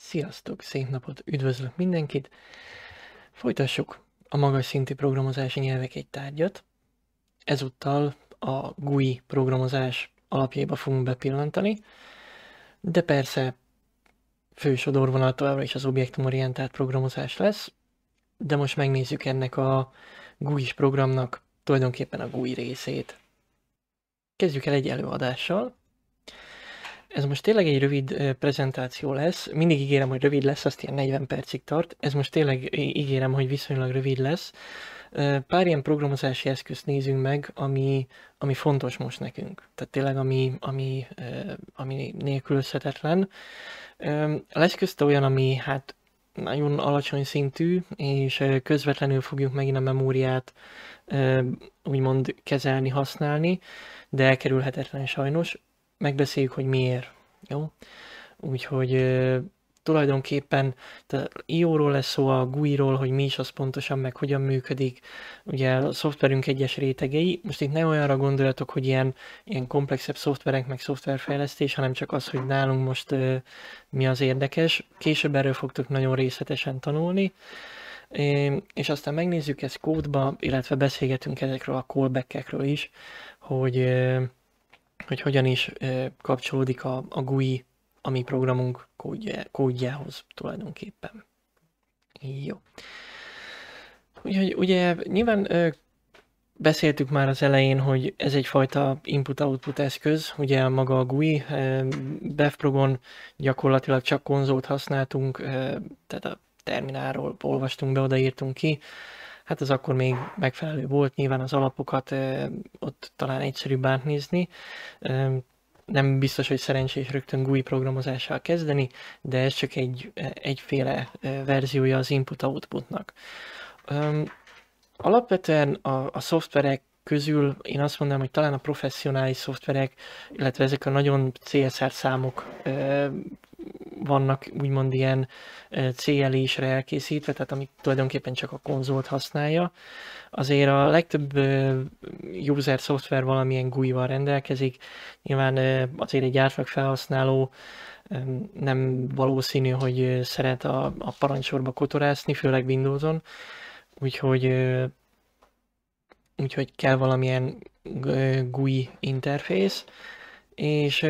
Sziasztok, szép napot, üdvözlök mindenkit! Folytassuk a magas szintű programozási nyelvek egy tárgyat. Ezúttal a GUI programozás alapjába fogunk bepillantani, de persze fősodorvonal továbbra is az objektumorientált programozás lesz, de most megnézzük ennek a GUI-s programnak tulajdonképpen a GUI részét. Kezdjük el egy előadással, ez most tényleg egy rövid prezentáció lesz. Mindig ígérem, hogy rövid lesz, azt ilyen 40 percig tart. Ez most tényleg ígérem, hogy viszonylag rövid lesz. Pár ilyen programozási eszközt nézünk meg, ami, ami fontos most nekünk. Tehát tényleg, ami, ami, ami nélkülözhetetlen. Lesz közte olyan, ami hát nagyon alacsony szintű, és közvetlenül fogjuk megint a memóriát úgymond kezelni, használni, de elkerülhetetlen sajnos megbeszéljük, hogy miért. Jó? Úgyhogy ö, tulajdonképpen IO-ról lesz szó, a GUI-ról, hogy mi is az pontosan, meg hogyan működik, ugye a szoftverünk egyes rétegei. Most itt ne olyanra gondoljatok, hogy ilyen, ilyen komplexebb szoftverek, meg szoftverfejlesztés, hanem csak az, hogy nálunk most ö, mi az érdekes. Később erről fogtok nagyon részletesen tanulni. É, és aztán megnézzük ezt kódba, illetve beszélgetünk ezekről a callback is, hogy ö, hogy hogyan is kapcsolódik a, a GUI a mi programunk kódja, kódjához tulajdonképpen. Jó. Úgyhogy ugye nyilván ö, beszéltük már az elején, hogy ez egyfajta input-output eszköz, ugye maga a GUI, ö, gyakorlatilag csak konzolt használtunk, ö, tehát a terminálról olvastunk be, odaírtunk ki, hát ez akkor még megfelelő volt, nyilván az alapokat ott talán egyszerűbb átnézni. Nem biztos, hogy szerencsés rögtön GUI programozással kezdeni, de ez csak egy egyféle verziója az input-outputnak. Alapvetően a, a szoftverek közül én azt mondanám, hogy talán a professzionális szoftverek, illetve ezek a nagyon CSR számok vannak úgymond ilyen CLI-sre elkészítve, tehát amit tulajdonképpen csak a konzolt használja. Azért a legtöbb user szoftver valamilyen GUI-val rendelkezik, nyilván azért egy átlag felhasználó nem valószínű, hogy szeret a, a parancsorba kotorászni, főleg Windows-on, úgyhogy, úgyhogy kell valamilyen GUI interfész, és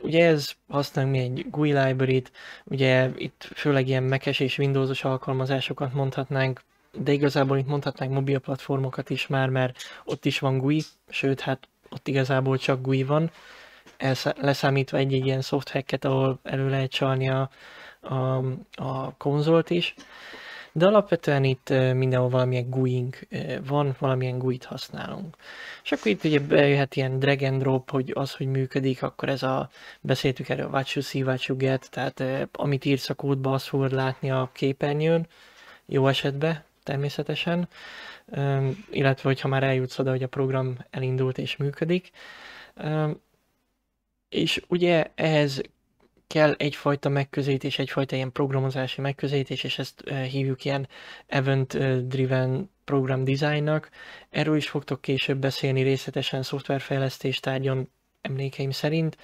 ugye ez használunk mi egy GUI library-t, ugye itt főleg ilyen mekes és Windowsos alkalmazásokat mondhatnánk, de igazából itt mondhatnánk mobil platformokat is már, mert ott is van GUI, sőt, hát ott igazából csak GUI van, leszámítva egy-egy ilyen soft ahol elő lehet csalni a, a, a konzolt is de alapvetően itt mindenhol valamilyen GUI-nk van, valamilyen GUI-t használunk. És akkor itt ugye bejöhet ilyen drag and drop, hogy az, hogy működik, akkor ez a, beszéltük erről, watch you see, watch you get, tehát amit írsz a kódba, azt fogod látni a képernyőn, jó esetben természetesen, illetve hogyha már eljutsz oda, hogy a program elindult és működik. És ugye ehhez kell egyfajta megközelítés, egyfajta ilyen programozási megközelítés, és ezt hívjuk ilyen event-driven program designnak. Erről is fogtok később beszélni részletesen szoftverfejlesztés tárgyon emlékeim szerint.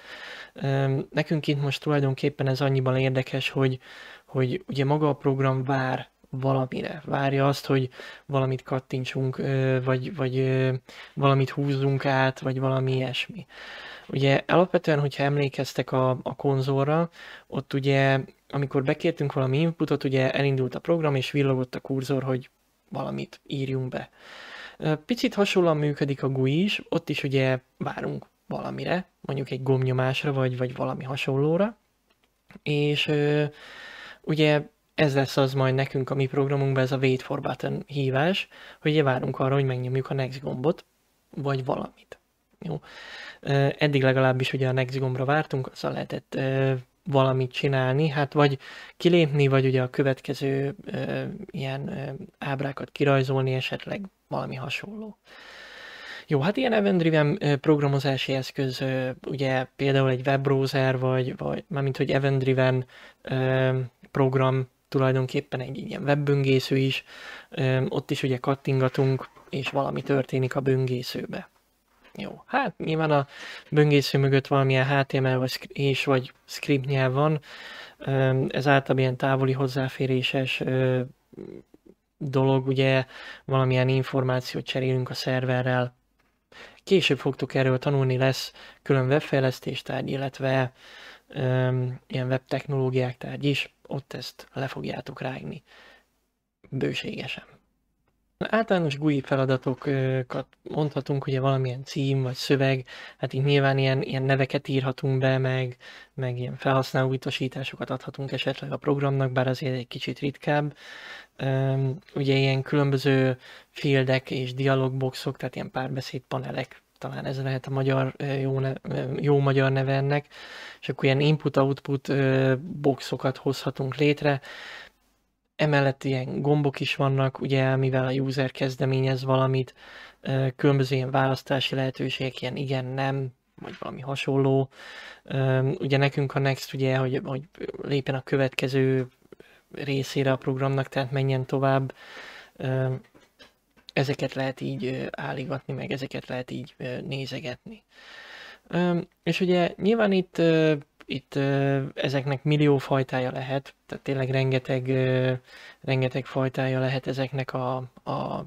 Nekünk itt most tulajdonképpen ez annyiban érdekes, hogy, hogy ugye maga a program vár valamire. Várja azt, hogy valamit kattintsunk, vagy, vagy valamit húzzunk át, vagy valami ilyesmi. Ugye alapvetően, hogyha emlékeztek a, a konzolra, ott ugye amikor bekértünk valami inputot, ugye elindult a program, és villogott a kurzor, hogy valamit írjunk be. Picit hasonlóan működik a GUI is, ott is ugye várunk valamire, mondjuk egy gomnyomásra, vagy, vagy valami hasonlóra, és ugye ez lesz az majd nekünk a mi programunkban, ez a wait for button hívás, hogy ugye várunk arra, hogy megnyomjuk a next gombot, vagy valamit. Jó. Eddig legalábbis ugye a gombra vártunk, azzal lehetett valamit csinálni, hát vagy kilépni, vagy ugye a következő ilyen ábrákat kirajzolni, esetleg valami hasonló. Jó, hát ilyen event-driven programozási eszköz, ugye például egy webbrowser, vagy, vagy mármint, hogy event-driven program tulajdonképpen egy ilyen webböngésző is, ott is ugye kattingatunk, és valami történik a böngészőbe. Jó, hát nyilván a böngésző mögött valamilyen HTML vagy, és vagy script nyelv van, ez általában ilyen távoli hozzáféréses dolog, ugye valamilyen információt cserélünk a szerverrel. Később fogtok erről tanulni, lesz külön webfejlesztés tárgy, illetve ilyen webtechnológiák tárgy is, ott ezt le fogjátok rágni bőségesen. Általános GUI feladatokat mondhatunk, ugye valamilyen cím vagy szöveg, hát így nyilván ilyen, ilyen neveket írhatunk be, meg, meg ilyen felhasználóvitosításokat adhatunk esetleg a programnak, bár azért egy kicsit ritkább. ugye ilyen különböző fieldek és dialogboxok, tehát ilyen párbeszédpanelek, talán ez lehet a magyar, jó, neve, jó magyar neve ennek, és akkor ilyen input-output boxokat hozhatunk létre, Emellett ilyen gombok is vannak, ugye, mivel a user kezdeményez valamit, különböző ilyen választási lehetőségek, ilyen igen, nem, vagy valami hasonló. Ugye nekünk a Next, ugye, hogy, hogy lépjen a következő részére a programnak, tehát menjen tovább. Ezeket lehet így álligatni, meg ezeket lehet így nézegetni. És ugye nyilván itt itt ezeknek millió fajtája lehet, tehát tényleg rengeteg, rengeteg fajtája lehet ezeknek a, a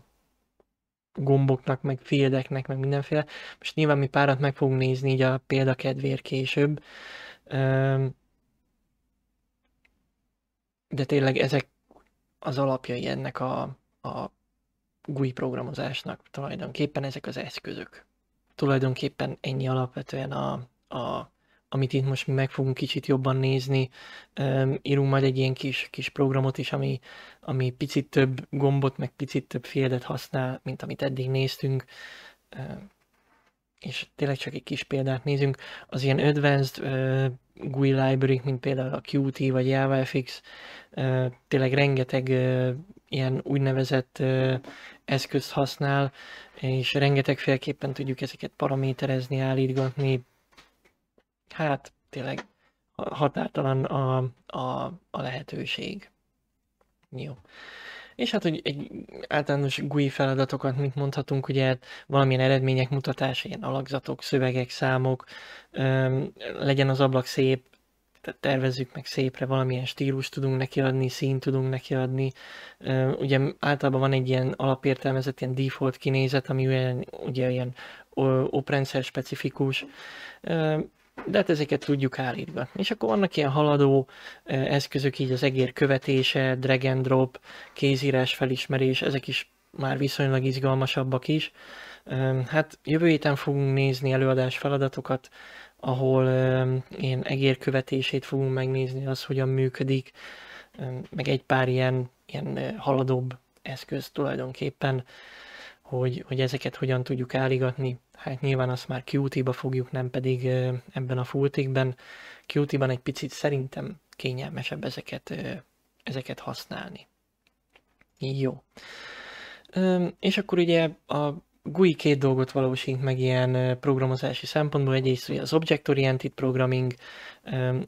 gomboknak, meg fieldeknek, meg mindenféle. Most nyilván mi párat meg fogunk nézni így a példakedvér később. De tényleg ezek az alapjai ennek a, a GUI programozásnak tulajdonképpen ezek az eszközök. Tulajdonképpen ennyi alapvetően a, a amit itt most meg fogunk kicsit jobban nézni. Írunk majd egy ilyen kis, kis programot is, ami, ami picit több gombot, meg picit több féldet használ, mint amit eddig néztünk és tényleg csak egy kis példát nézünk, az ilyen advanced uh, GUI library mint például a Qt vagy JavaFX, uh, tényleg rengeteg uh, ilyen úgynevezett uh, eszközt használ, és rengeteg félképpen tudjuk ezeket paraméterezni, állítgatni, hát tényleg határtalan a, a, a lehetőség. Jó. És hát, hogy egy általános GUI feladatokat, mint mondhatunk, ugye hát valamilyen eredmények mutatása, ilyen alakzatok, szövegek, számok, öm, legyen az ablak szép, tehát tervezzük meg szépre, valamilyen stílus tudunk neki adni, szín tudunk neki adni. Öm, ugye általában van egy ilyen alapértelmezett, ilyen default kinézet, ami olyan, ugye ilyen oprendszer specifikus. Öm, de hát ezeket tudjuk állítgatni. És akkor vannak ilyen haladó eszközök, így az egér követése, drag and drop, kézírás felismerés, ezek is már viszonylag izgalmasabbak is. Hát jövő héten fogunk nézni előadás feladatokat, ahol ilyen követését fogunk megnézni, az hogyan működik, meg egy pár ilyen, ilyen haladóbb eszköz tulajdonképpen hogy, hogy ezeket hogyan tudjuk áligatni. Hát nyilván azt már Qt-ba fogjuk, nem pedig ebben a Fulltikben. Qt-ban egy picit szerintem kényelmesebb ezeket, ezeket használni. Jó. És akkor ugye a GUI két dolgot valósít meg ilyen programozási szempontból. Egyrészt az object-oriented programming,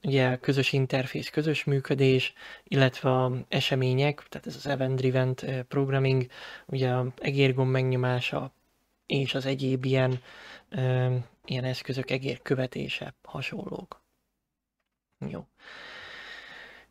ugye a közös interfész, közös működés, illetve a események, tehát ez az event-driven programming, ugye a egérgomb megnyomása és az egyéb ilyen, ilyen eszközök egér követése hasonlók. Jó.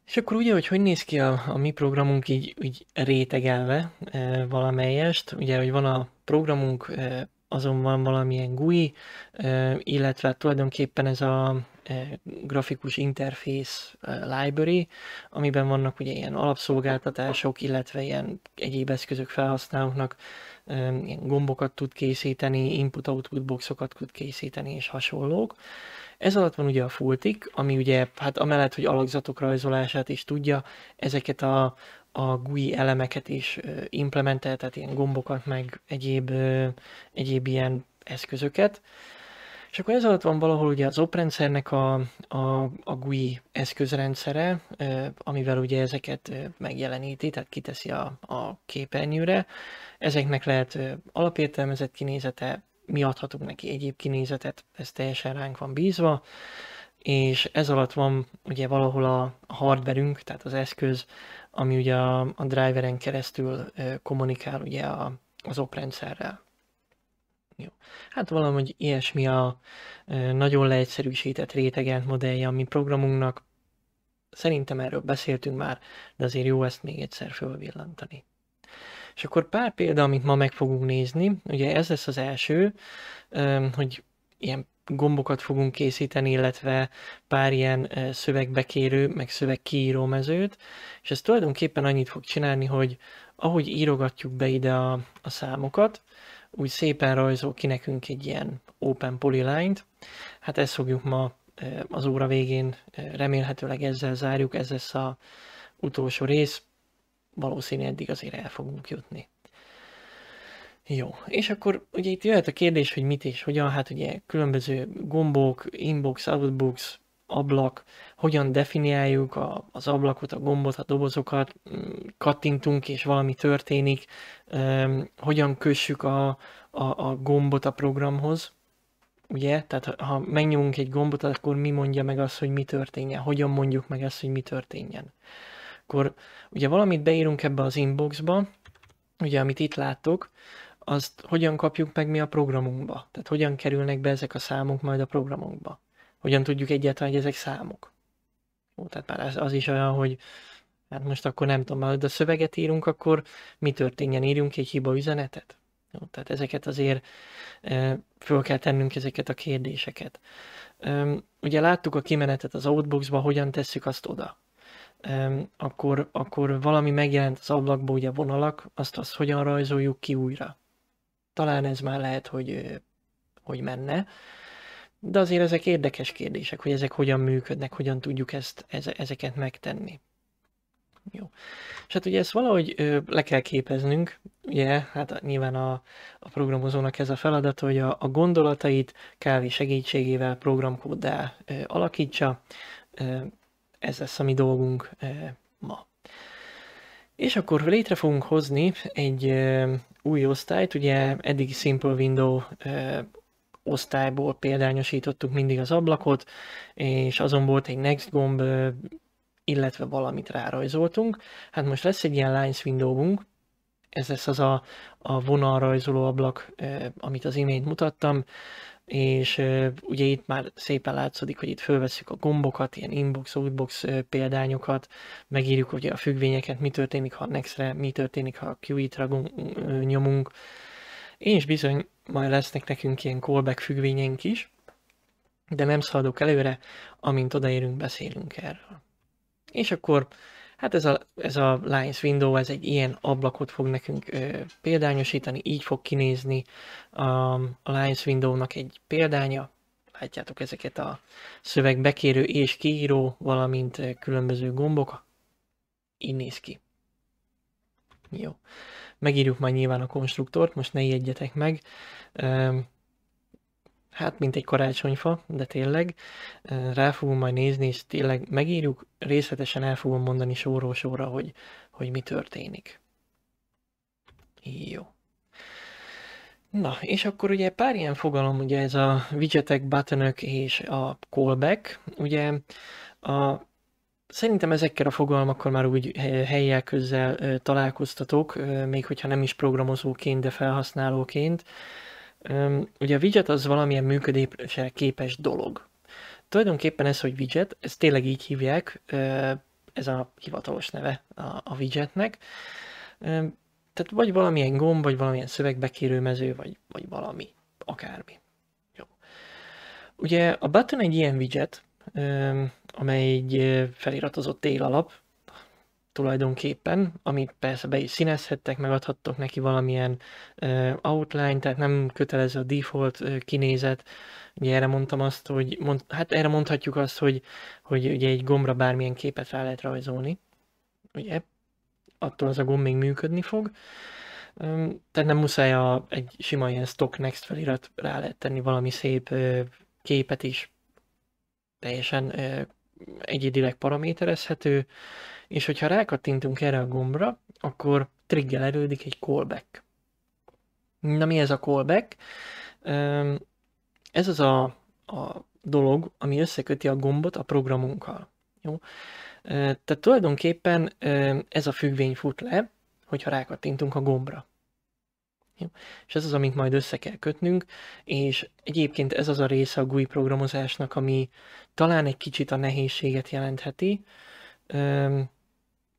És akkor ugye, hogy hogy néz ki a, a mi programunk így, így rétegelve e, valamelyest, ugye, hogy van a programunk, e, azon van valamilyen GUI, e, illetve tulajdonképpen ez a e, grafikus interfész e, library, amiben vannak ugye ilyen alapszolgáltatások, illetve ilyen egyéb eszközök felhasználóknak e, ilyen gombokat tud készíteni, input-output boxokat tud készíteni és hasonlók. E, ez alatt van ugye a Fultik, ami ugye, hát amellett, hogy alakzatok rajzolását is tudja, ezeket a, a GUI elemeket is implementel, tehát ilyen gombokat, meg egyéb, egyéb ilyen eszközöket. És akkor ez alatt van valahol ugye az oprendszernek a, a, a GUI eszközrendszere, amivel ugye ezeket megjeleníti, tehát kiteszi a, a képernyőre. Ezeknek lehet alapértelmezett kinézete, mi adhatunk neki egyéb kinézetet, ez teljesen ránk van bízva, és ez alatt van ugye valahol a hardverünk, tehát az eszköz, ami ugye a, driveren keresztül kommunikál ugye a, az oprendszerrel. Jó. Hát valahogy ilyesmi a nagyon leegyszerűsített rétegelt modellje a mi programunknak. Szerintem erről beszéltünk már, de azért jó ezt még egyszer fölvillantani. És akkor pár példa, amit ma meg fogunk nézni, ugye ez lesz az első, hogy ilyen gombokat fogunk készíteni, illetve pár ilyen szövegbekérő, meg szövegkiíró mezőt, és ez tulajdonképpen annyit fog csinálni, hogy ahogy írogatjuk be ide a, a számokat, úgy szépen rajzol ki nekünk egy ilyen open polyline-t. Hát ezt fogjuk ma az óra végén, remélhetőleg ezzel zárjuk, ez lesz a utolsó rész, valószínű eddig azért el fogunk jutni. Jó, és akkor ugye itt jöhet a kérdés, hogy mit és hogyan, hát ugye különböző gombok, inbox, outbox, ablak, hogyan definiáljuk a, az ablakot, a gombot, a dobozokat, mm, kattintunk és valami történik, um, hogyan kössük a, a, a gombot a programhoz, ugye? Tehát ha megnyomunk egy gombot, akkor mi mondja meg azt, hogy mi történjen, hogyan mondjuk meg azt, hogy mi történjen akkor ugye valamit beírunk ebbe az inboxba, ugye amit itt láttok, azt hogyan kapjuk meg mi a programunkba? Tehát hogyan kerülnek be ezek a számok majd a programunkba? Hogyan tudjuk egyáltalán, hogy ezek számok? Ó, tehát már az, az is olyan, hogy hát most akkor nem tudom, ha a szöveget írunk, akkor mi történjen, írjunk egy hiba üzenetet? Jó, tehát ezeket azért e, föl kell tennünk ezeket a kérdéseket. E, ugye láttuk a kimenetet az Outboxba, hogyan tesszük azt oda akkor, akkor valami megjelent az ablakból, ugye vonalak, azt azt hogyan rajzoljuk ki újra. Talán ez már lehet, hogy, hogy menne. De azért ezek érdekes kérdések, hogy ezek hogyan működnek, hogyan tudjuk ezt, ezeket megtenni. Jó. És hát ugye ezt valahogy le kell képeznünk, ugye, hát nyilván a, a programozónak ez a feladat, hogy a, a gondolatait kávé segítségével programkóddá alakítsa, ez lesz a mi dolgunk e, ma. És akkor létre fogunk hozni egy e, új osztályt, ugye eddig Simple Window e, osztályból példányosítottuk mindig az ablakot, és azon volt egy next gomb, illetve valamit rárajzoltunk. Hát most lesz egy ilyen lines windowunk, ez lesz az a, a vonalrajzoló ablak, amit az imént mutattam és ugye itt már szépen látszódik, hogy itt fölveszük a gombokat, ilyen inbox, outbox példányokat, megírjuk ugye a függvényeket, mi történik, ha Nextre, mi történik, ha QE-tra nyomunk, és bizony majd lesznek nekünk ilyen callback függvényeink is, de nem szaladok előre, amint odaérünk, beszélünk erről. És akkor Hát ez a, ez a Lines Window, ez egy ilyen ablakot fog nekünk ö, példányosítani, így fog kinézni a, a Lines Window-nak egy példánya. Látjátok ezeket a szöveg bekérő és kiíró, valamint különböző gombok. Így néz ki. Jó. Megírjuk majd nyilván a konstruktort, most ne ijedjetek meg. Ö, hát mint egy karácsonyfa, de tényleg. Rá fogunk majd nézni, és tényleg megírjuk, részletesen el fogom mondani sorról sorra, hogy, hogy mi történik. Jó. Na, és akkor ugye pár ilyen fogalom, ugye ez a widgetek, buttonök és a callback, ugye a Szerintem ezekkel a fogalmakkal már úgy helyjel közzel találkoztatok, még hogyha nem is programozóként, de felhasználóként. Ugye a widget az valamilyen működésre képes dolog. Tulajdonképpen ez, hogy widget, ez tényleg így hívják, ez a hivatalos neve a widgetnek. Tehát vagy valamilyen gomb, vagy valamilyen szövegbekérő mező, vagy, vagy valami, akármi. Jó. Ugye a button egy ilyen widget, amely egy feliratozott télalap, tulajdonképpen, amit persze be is színezhettek, megadhattok neki valamilyen uh, outline, tehát nem kötelező a default uh, kinézet. Ugye erre mondtam azt, hogy mond, hát erre mondhatjuk azt, hogy, hogy ugye egy gombra bármilyen képet rá lehet rajzolni. Ugye? Attól az a gomb még működni fog. Um, tehát nem muszáj a, egy sima ilyen stock next felirat rá lehet tenni valami szép uh, képet is. Teljesen uh, egyedileg paraméterezhető és hogyha rákattintunk erre a gombra, akkor triggerelődik egy callback. Na mi ez a callback? Ez az a, a dolog, ami összeköti a gombot a programunkkal. Jó? Tehát tulajdonképpen ez a függvény fut le, hogyha rákattintunk a gombra. Jó? És ez az, amit majd össze kell kötnünk, és egyébként ez az a része a GUI programozásnak, ami talán egy kicsit a nehézséget jelentheti,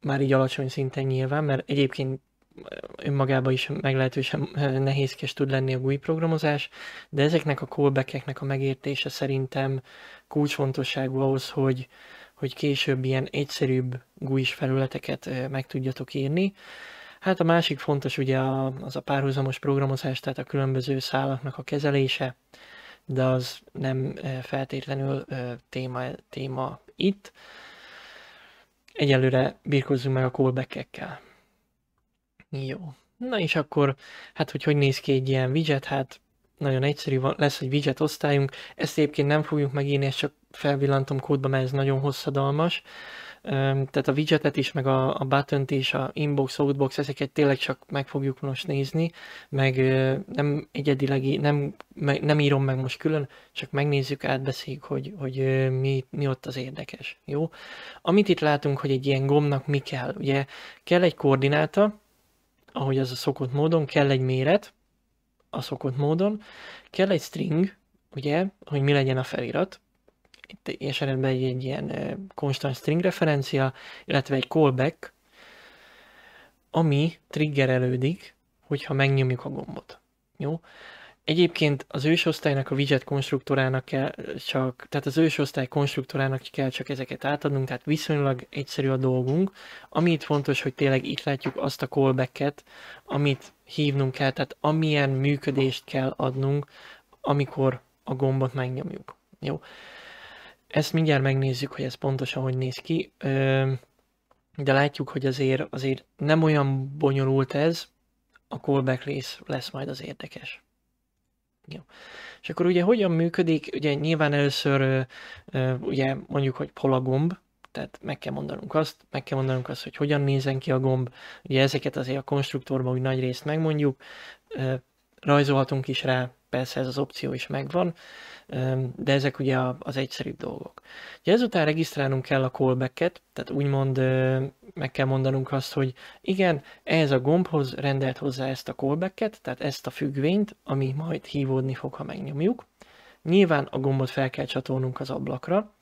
már így alacsony szinten nyilván, mert egyébként eh, önmagában is meglehetősen eh, nehézkes tud lenni a GUI programozás, de ezeknek a callback a megértése szerintem kulcsfontosságú ahhoz, hogy, hogy később ilyen egyszerűbb gui felületeket eh, meg tudjatok írni. Hát a másik fontos ugye az a párhuzamos programozás, tehát a különböző szálaknak a kezelése, de az nem feltétlenül téma, téma itt egyelőre birkózzunk meg a callback-ekkel. Jó. Na és akkor, hát hogy hogy néz ki egy ilyen widget, hát nagyon egyszerű van, lesz egy widget osztályunk, ezt egyébként nem fogjuk megírni, ezt csak felvillantom kódba, mert ez nagyon hosszadalmas tehát a widgetet is, meg a, a button is, a inbox, outbox, ezeket tényleg csak meg fogjuk most nézni, meg nem egyedileg, nem, nem írom meg most külön, csak megnézzük, átbeszéljük, hogy, hogy mi, mi ott az érdekes, jó? Amit itt látunk, hogy egy ilyen gombnak mi kell, ugye kell egy koordináta, ahogy az a szokott módon, kell egy méret, a szokott módon, kell egy string, ugye, hogy mi legyen a felirat, itt és egy, egy ilyen konstant string referencia, illetve egy callback, ami triggerelődik, hogyha megnyomjuk a gombot. Jó? Egyébként az ősosztálynak, a widget konstruktorának kell csak, tehát az ősosztály konstruktorának kell csak ezeket átadnunk, tehát viszonylag egyszerű a dolgunk. Ami itt fontos, hogy tényleg itt látjuk azt a callback amit hívnunk kell, tehát amilyen működést kell adnunk, amikor a gombot megnyomjuk. Jó. Ezt mindjárt megnézzük, hogy ez pontosan hogy néz ki, de látjuk, hogy azért, azért nem olyan bonyolult ez, a callback rész lesz majd az érdekes. Jó. És akkor ugye hogyan működik? Ugye nyilván először ugye mondjuk, hogy hol a gomb, tehát meg kell mondanunk azt, meg kell mondanunk azt, hogy hogyan nézen ki a gomb. Ugye ezeket azért a konstruktorban úgy nagy részt megmondjuk, rajzolhatunk is rá, persze ez az opció is megvan, de ezek ugye az egyszerűbb dolgok. Ugye ezután regisztrálnunk kell a callback-et, tehát úgymond meg kell mondanunk azt, hogy igen, ehhez a gombhoz rendelt hozzá ezt a callback-et, tehát ezt a függvényt, ami majd hívódni fog, ha megnyomjuk. Nyilván a gombot fel kell csatolnunk az ablakra,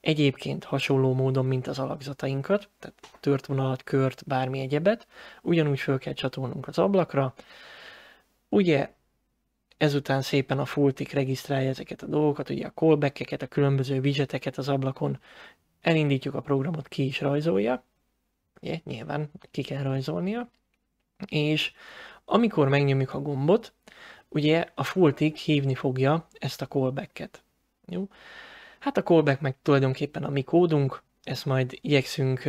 egyébként hasonló módon, mint az alakzatainkat, tehát tört vonalat, kört, bármi egyebet, ugyanúgy fel kell csatolnunk az ablakra, Ugye ezután szépen a Fultik regisztrálja ezeket a dolgokat, ugye a callback a különböző vizeteket az ablakon, elindítjuk a programot, ki is rajzolja, ugye, nyilván ki kell rajzolnia, és amikor megnyomjuk a gombot, ugye a Fultik hívni fogja ezt a callbacket. Jó? Hát a callback meg tulajdonképpen a mi kódunk, ezt majd igyekszünk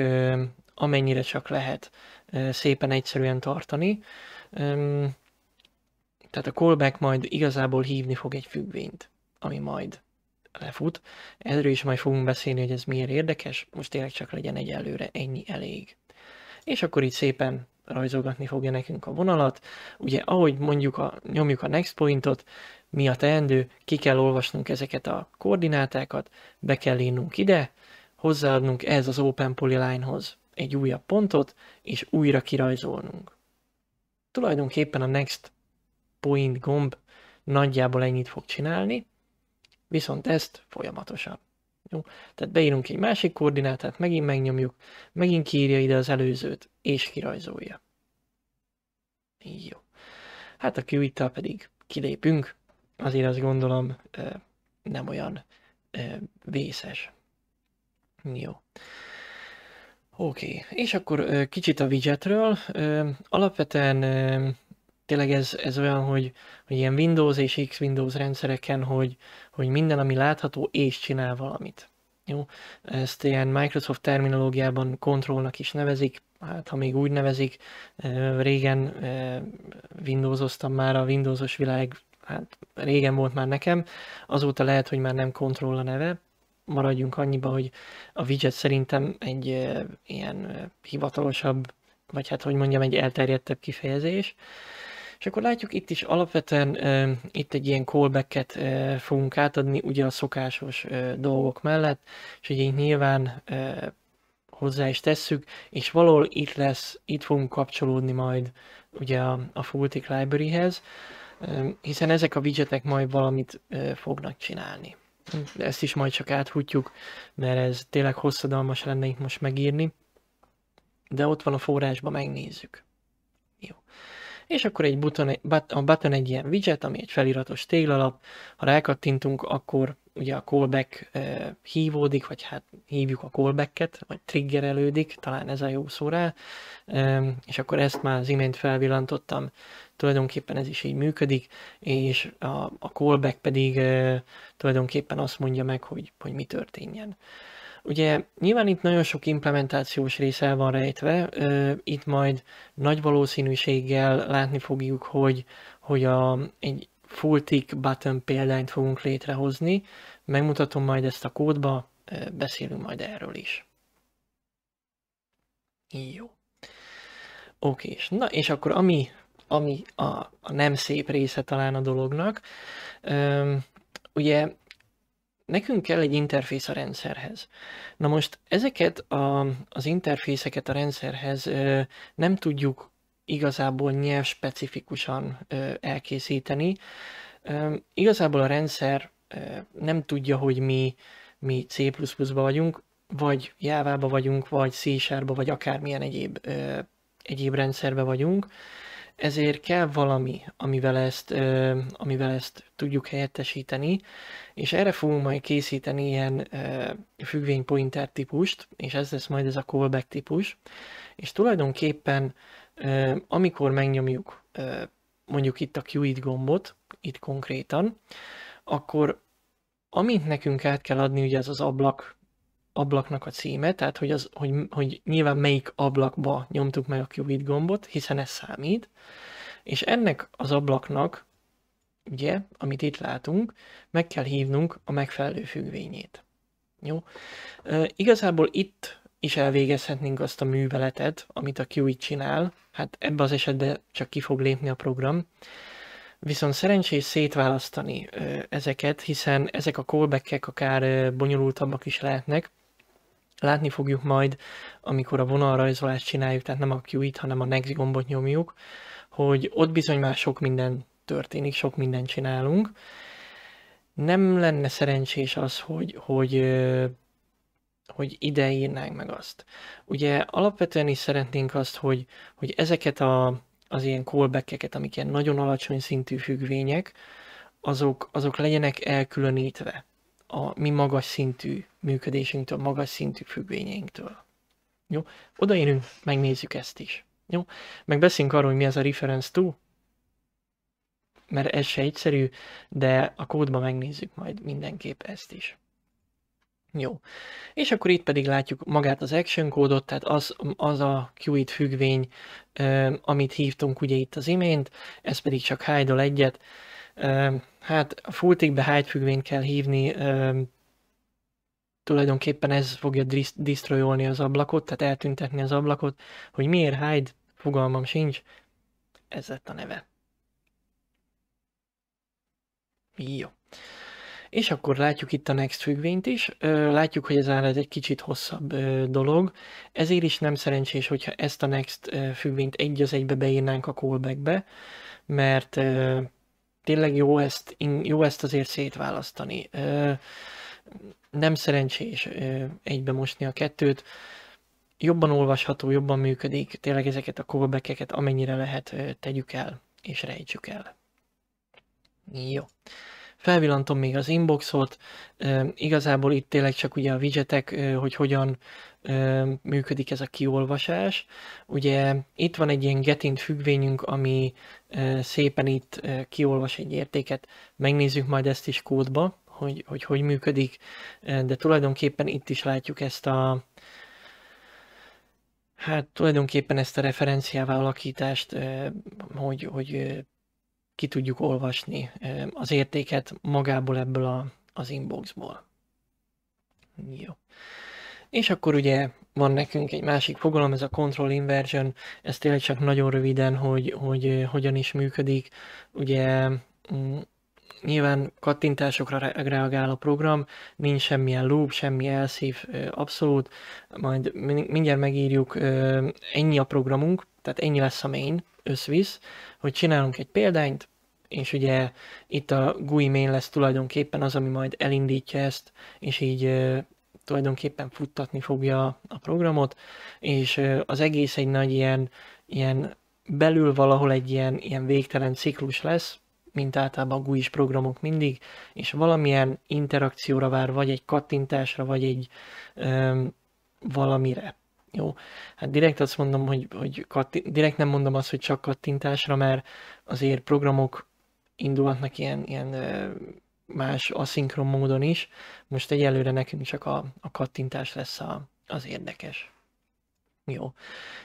amennyire csak lehet szépen egyszerűen tartani. Tehát a callback majd igazából hívni fog egy függvényt, ami majd lefut. Erről is majd fogunk beszélni, hogy ez miért érdekes, most tényleg csak legyen egy előre ennyi elég. És akkor így szépen rajzolgatni fogja nekünk a vonalat. Ugye ahogy mondjuk a, nyomjuk a next pointot, mi a teendő, ki kell olvasnunk ezeket a koordinátákat, be kell írnunk ide, hozzáadnunk ez az open polylinehoz egy újabb pontot, és újra kirajzolnunk. Tulajdonképpen a next point gomb nagyjából ennyit fog csinálni, viszont ezt folyamatosan. Jó? Tehát beírunk egy másik koordinátát, megint megnyomjuk, megint kiírja ide az előzőt, és kirajzolja. Jó. Hát a q pedig kilépünk, azért azt gondolom nem olyan vészes. Jó. Oké, okay. és akkor kicsit a widgetről. Alapvetően tényleg ez, ez olyan, hogy, hogy ilyen Windows és X-Windows rendszereken, hogy, hogy minden, ami látható, és csinál valamit. Jó? Ezt ilyen Microsoft terminológiában kontrollnak is nevezik, hát ha még úgy nevezik, régen Windowsoztam már, a Windowsos világ hát régen volt már nekem, azóta lehet, hogy már nem kontroll a neve, maradjunk annyiba, hogy a widget szerintem egy ilyen hivatalosabb, vagy hát hogy mondjam, egy elterjedtebb kifejezés. És akkor látjuk itt is alapvetően e, itt egy ilyen callback-et e, fogunk átadni ugye a szokásos e, dolgok mellett, és ugye nyilván e, hozzá is tesszük, és valahol itt lesz, itt fogunk kapcsolódni majd ugye a, a Fultic Library-hez, e, hiszen ezek a widgetek majd valamit e, fognak csinálni. De ezt is majd csak áthútjuk, mert ez tényleg hosszadalmas lenne itt most megírni, de ott van a forrásban, megnézzük. Jó és akkor egy button, a button egy ilyen widget, ami egy feliratos téglalap, ha rákattintunk, akkor ugye a callback hívódik, vagy hát hívjuk a callbacket, vagy triggerelődik, talán ez a jó szó rá, és akkor ezt már az imént felvillantottam, tulajdonképpen ez is így működik, és a, a callback pedig tulajdonképpen azt mondja meg, hogy, hogy mi történjen. Ugye nyilván itt nagyon sok implementációs része el van rejtve, itt majd nagy valószínűséggel látni fogjuk, hogy, hogy a, egy full tick button példányt fogunk létrehozni, megmutatom majd ezt a kódba, beszélünk majd erről is. Jó. Oké, és na és akkor ami, ami a, a nem szép része talán a dolognak, ugye nekünk kell egy interfész a rendszerhez. Na most ezeket a, az interfészeket a rendszerhez ö, nem tudjuk igazából nyelv specifikusan ö, elkészíteni. Ö, igazából a rendszer ö, nem tudja, hogy mi, mi C++-ba vagyunk, vagy Java-ba vagyunk, vagy c vagy akármilyen egyéb, ö, egyéb rendszerbe vagyunk. Ö, ezért kell valami, amivel ezt, amivel ezt tudjuk helyettesíteni, és erre fogunk majd készíteni ilyen pointer típust, és ez lesz majd ez a callback típus, és tulajdonképpen amikor megnyomjuk mondjuk itt a q gombot, itt konkrétan, akkor amint nekünk át kell adni, ugye ez az ablak ablaknak a címe, tehát hogy, az, hogy, hogy nyilván melyik ablakba nyomtuk meg a qubit gombot, hiszen ez számít, és ennek az ablaknak, ugye, amit itt látunk, meg kell hívnunk a megfelelő függvényét. Jó? E, igazából itt is elvégezhetnénk azt a műveletet, amit a Qubit csinál, hát ebbe az esetben csak ki fog lépni a program, Viszont szerencsés szétválasztani ö, ezeket, hiszen ezek a callback akár ö, bonyolultabbak is lehetnek, látni fogjuk majd, amikor a vonalrajzolást csináljuk, tehát nem a q hanem a Next gombot nyomjuk, hogy ott bizony már sok minden történik, sok mindent csinálunk. Nem lenne szerencsés az, hogy, hogy, hogy ide írnánk meg azt. Ugye alapvetően is szeretnénk azt, hogy, hogy ezeket a, az ilyen callback amik ilyen nagyon alacsony szintű függvények, azok, azok legyenek elkülönítve a mi magas szintű működésünktől, magas szintű függvényeinktől. Jó? Odaérünk, megnézzük ezt is. Jó? Meg beszélünk arról, hogy mi ez a reference to, mert ez se egyszerű, de a kódban megnézzük majd mindenképp ezt is. Jó. És akkor itt pedig látjuk magát az action kódot, tehát az, az a Qit függvény, amit hívtunk ugye itt az imént, ez pedig csak hide egyet, Hát a Fultig Behind függvényt kell hívni, tulajdonképpen ez fogja disztrojolni az ablakot, tehát eltüntetni az ablakot, hogy miért hájt, fogalmam sincs, ez lett a neve. Jó. És akkor látjuk itt a next függvényt is, látjuk, hogy ezzel ez egy kicsit hosszabb dolog, ezért is nem szerencsés, hogyha ezt a next függvényt egy az egybe beírnánk a callbackbe, mert tényleg jó ezt, jó ezt azért szétválasztani. Nem szerencsés egybe mosni a kettőt. Jobban olvasható, jobban működik, tényleg ezeket a callback amennyire lehet tegyük el és rejtsük el. Jó. Felvillantom még az inboxot, igazából itt tényleg csak ugye a widgetek, hogy hogyan működik ez a kiolvasás. Ugye itt van egy ilyen getint függvényünk, ami szépen itt kiolvas egy értéket. Megnézzük majd ezt is kódba, hogy hogy, hogy működik, de tulajdonképpen itt is látjuk ezt a, hát tulajdonképpen ezt a referenciává alakítást, hogy, hogy ki tudjuk olvasni az értéket magából ebből a, az inboxból. Jó. És akkor ugye van nekünk egy másik fogalom, ez a control inversion, ez tényleg csak nagyon röviden, hogy, hogy eh, hogyan is működik. Ugye mm, nyilván kattintásokra reagál a program, nincs semmilyen loop, semmi elszív, eh, abszolút, majd mindjárt megírjuk, eh, ennyi a programunk, tehát ennyi lesz a main, összvisz, hogy csinálunk egy példányt, és ugye itt a GUI main lesz tulajdonképpen az, ami majd elindítja ezt, és így tulajdonképpen futtatni fogja a programot, és az egész egy nagy ilyen, ilyen belül valahol egy ilyen, ilyen végtelen ciklus lesz, mint általában a gui programok mindig, és valamilyen interakcióra vár, vagy egy kattintásra, vagy egy öm, valamire. Jó, hát direkt azt mondom, hogy, hogy kattint, direkt nem mondom azt, hogy csak kattintásra, mert azért programok indulhatnak ilyen, ilyen öm, más aszinkron módon is. Most egyelőre nekünk csak a, a kattintás lesz a, az érdekes. Jó.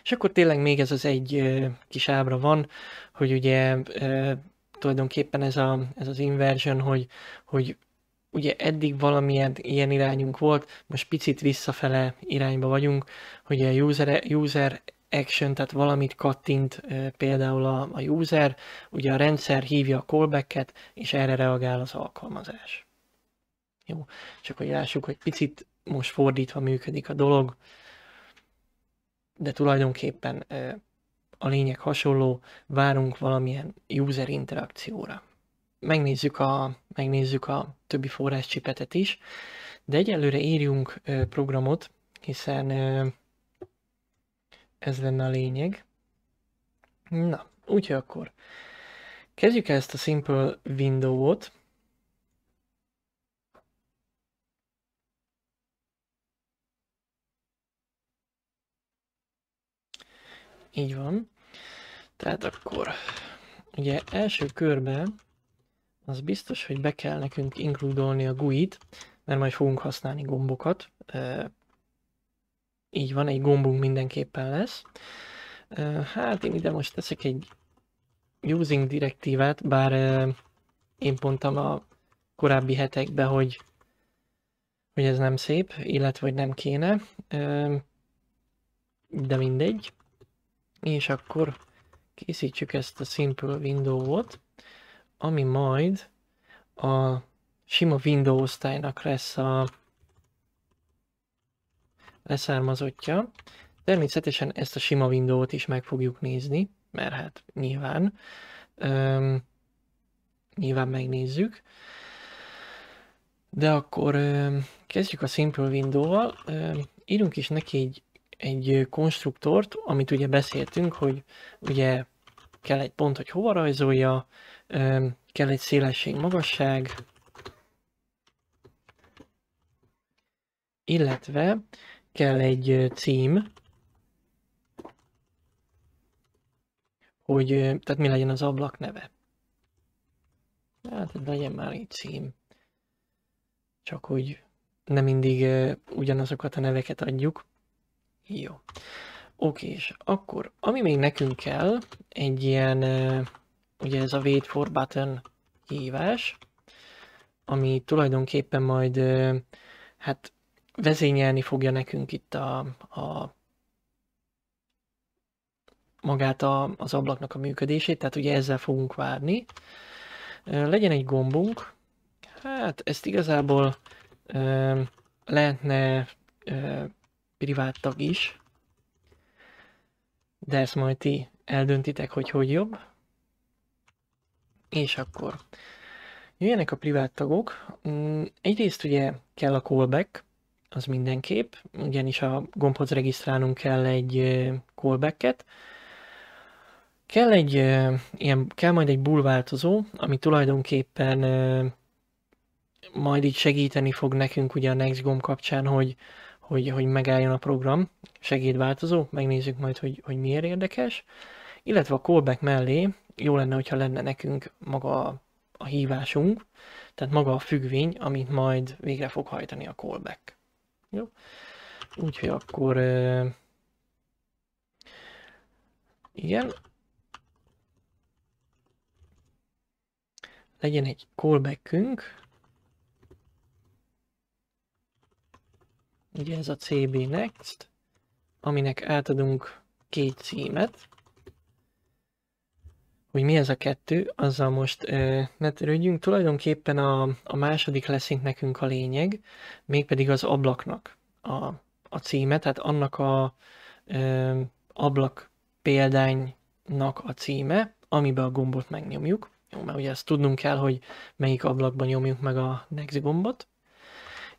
És akkor tényleg még ez az egy kis ábra van, hogy ugye tulajdonképpen ez, a, ez az inversion, hogy, hogy ugye eddig valamilyen ilyen irányunk volt, most picit visszafele irányba vagyunk, hogy a user, user action, tehát valamit kattint például a, user, ugye a rendszer hívja a callback-et, és erre reagál az alkalmazás. Jó, csak hogy lássuk, hogy picit most fordítva működik a dolog, de tulajdonképpen a lényeg hasonló, várunk valamilyen user interakcióra. Megnézzük a, megnézzük a többi forráscsipetet is, de egyelőre írjunk programot, hiszen ez lenne a lényeg. Na, úgyhogy akkor kezdjük el ezt a Simple Window-ot. Így van. Tehát akkor ugye első körben az biztos, hogy be kell nekünk inkludolni a GUI-t, mert majd fogunk használni gombokat, eh, így van, egy gombunk mindenképpen lesz. Hát én ide most teszek egy using direktívát, bár én pontam a korábbi hetekben, hogy, hogy ez nem szép, illetve hogy nem kéne, de mindegy. És akkor készítsük ezt a Simple Window-ot, ami majd a sima Windows osztálynak lesz a leszármazottja. Természetesen ezt a sima window-t is meg fogjuk nézni, mert hát nyilván. um, nyilván megnézzük. De akkor um, kezdjük a Simple Window-val. Írunk is neki egy, egy konstruktort, amit ugye beszéltünk, hogy ugye kell egy pont, hogy hova rajzolja, um, kell egy szélesség, magasság, illetve kell egy cím, hogy tehát mi legyen az ablak neve. Hát legyen már egy cím. Csak hogy nem mindig ugyanazokat a neveket adjuk. Jó. Oké, és akkor, ami még nekünk kell, egy ilyen, ugye ez a wait for button hívás, ami tulajdonképpen majd, hát vezényelni fogja nekünk itt a, a magát a, az ablaknak a működését, tehát ugye ezzel fogunk várni. Legyen egy gombunk, hát ezt igazából ö, lehetne ö, privát tag is, de ezt majd ti eldöntitek, hogy hogy jobb. És akkor jöjjenek a privát tagok. Mm, egyrészt ugye kell a callback, az mindenképp, ugyanis a gombhoz regisztrálnunk kell egy callback-et. Kell, egy, ilyen, kell majd egy bool változó, ami tulajdonképpen majd így segíteni fog nekünk ugye a Next gomb kapcsán, hogy, hogy, hogy megálljon a program, segédváltozó, megnézzük majd, hogy, hogy miért érdekes, illetve a callback mellé jó lenne, hogyha lenne nekünk maga a, a hívásunk, tehát maga a függvény, amit majd végre fog hajtani a callback. Jó. Úgyhogy akkor... Igen. Legyen egy callbackünk. Ugye ez a CB Next, aminek átadunk két címet hogy mi ez a kettő, azzal most ne törődjünk. Tulajdonképpen a, a második leszünk nekünk a lényeg, mégpedig az ablaknak a, a címe, tehát annak a ö, ablak példánynak a címe, amiben a gombot megnyomjuk. Jó, mert ugye ezt tudnunk kell, hogy melyik ablakban nyomjuk meg a next gombot.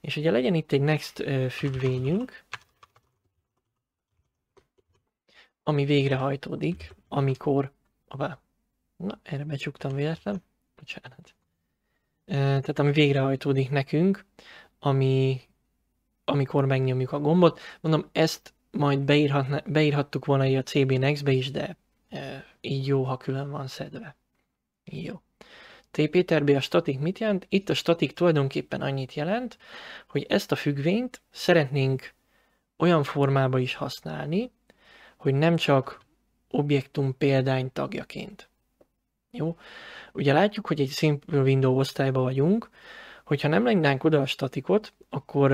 És ugye legyen itt egy next függvényünk, ami végrehajtódik, amikor a Na, erre becsuktam véletlen. Bocsánat. Tehát ami végrehajtódik nekünk, ami, amikor megnyomjuk a gombot. Mondom, ezt majd beírhattuk volna a CB Next-be is, de így jó, ha külön van szedve. Jó. T. Péter a statik mit jelent? Itt a statik tulajdonképpen annyit jelent, hogy ezt a függvényt szeretnénk olyan formába is használni, hogy nem csak objektum példány tagjaként. Jó? Ugye látjuk, hogy egy szimpl Window osztályban vagyunk, hogyha nem lennénk oda a statikot, akkor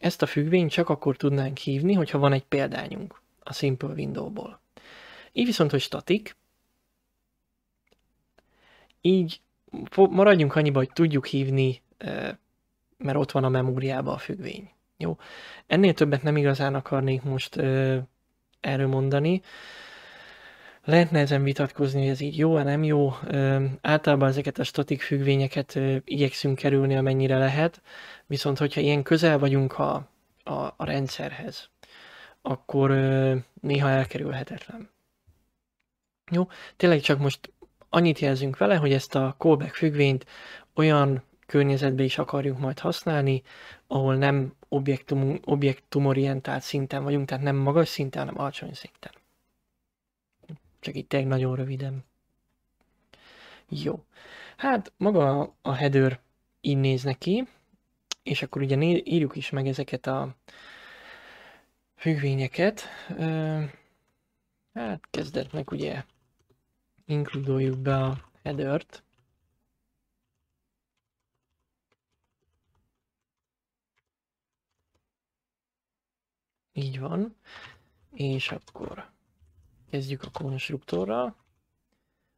ezt a függvényt csak akkor tudnánk hívni, hogyha van egy példányunk a Simple windowból. Így viszont, hogy statik, így maradjunk annyiba, hogy tudjuk hívni, mert ott van a memóriában a függvény. Jó. Ennél többet nem igazán akarnék most erről mondani, Lehetne ezen vitatkozni, hogy ez így jó-e, nem jó. Általában ezeket a statik függvényeket igyekszünk kerülni, amennyire lehet, viszont hogyha ilyen közel vagyunk a, a, a rendszerhez, akkor néha elkerülhetetlen. Jó, tényleg csak most annyit jelzünk vele, hogy ezt a callback függvényt olyan környezetbe is akarjuk majd használni, ahol nem objektum, objektumorientált szinten vagyunk, tehát nem magas szinten, hanem alacsony szinten. Csak itt tényleg nagyon röviden. Jó. Hát maga a header így néz neki, és akkor ugye írjuk is meg ezeket a függvényeket. Hát kezdetnek ugye inkludoljuk be a headert. Így van. És akkor kezdjük a konstruktorral,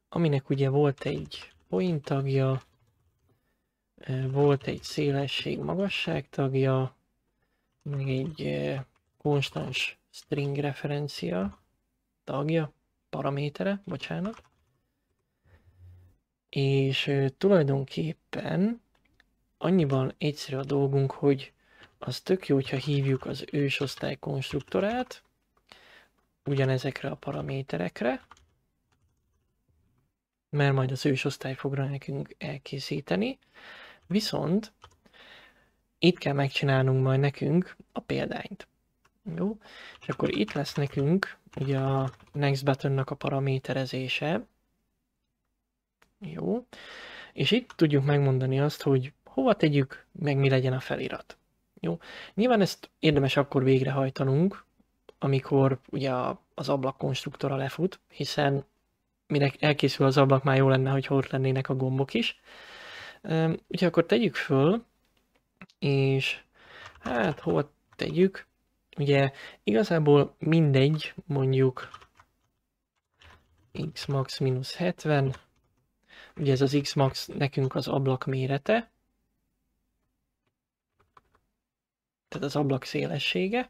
aminek ugye volt egy point tagja, volt egy szélesség, magasság tagja, még egy konstans string referencia tagja, paramétere, bocsánat. És tulajdonképpen annyiban egyszerű a dolgunk, hogy az tök jó, hogyha hívjuk az ősosztály konstruktorát, ugyanezekre a paraméterekre, mert majd az osztály fogra nekünk elkészíteni. Viszont itt kell megcsinálnunk majd nekünk a példányt. Jó? És akkor itt lesz nekünk ugye a next buttonnak a paraméterezése. Jó. És itt tudjuk megmondani azt, hogy hova tegyük, meg mi legyen a felirat. Jó. Nyilván ezt érdemes akkor végrehajtanunk, amikor ugye az ablak konstruktora lefut, hiszen mire elkészül az ablak, már jó lenne, hogy ott lennének a gombok is. Úgyhogy akkor tegyük föl, és hát hol tegyük? Ugye igazából mindegy, mondjuk xmax minusz 70, ugye ez az xmax nekünk az ablak mérete, tehát az ablak szélessége,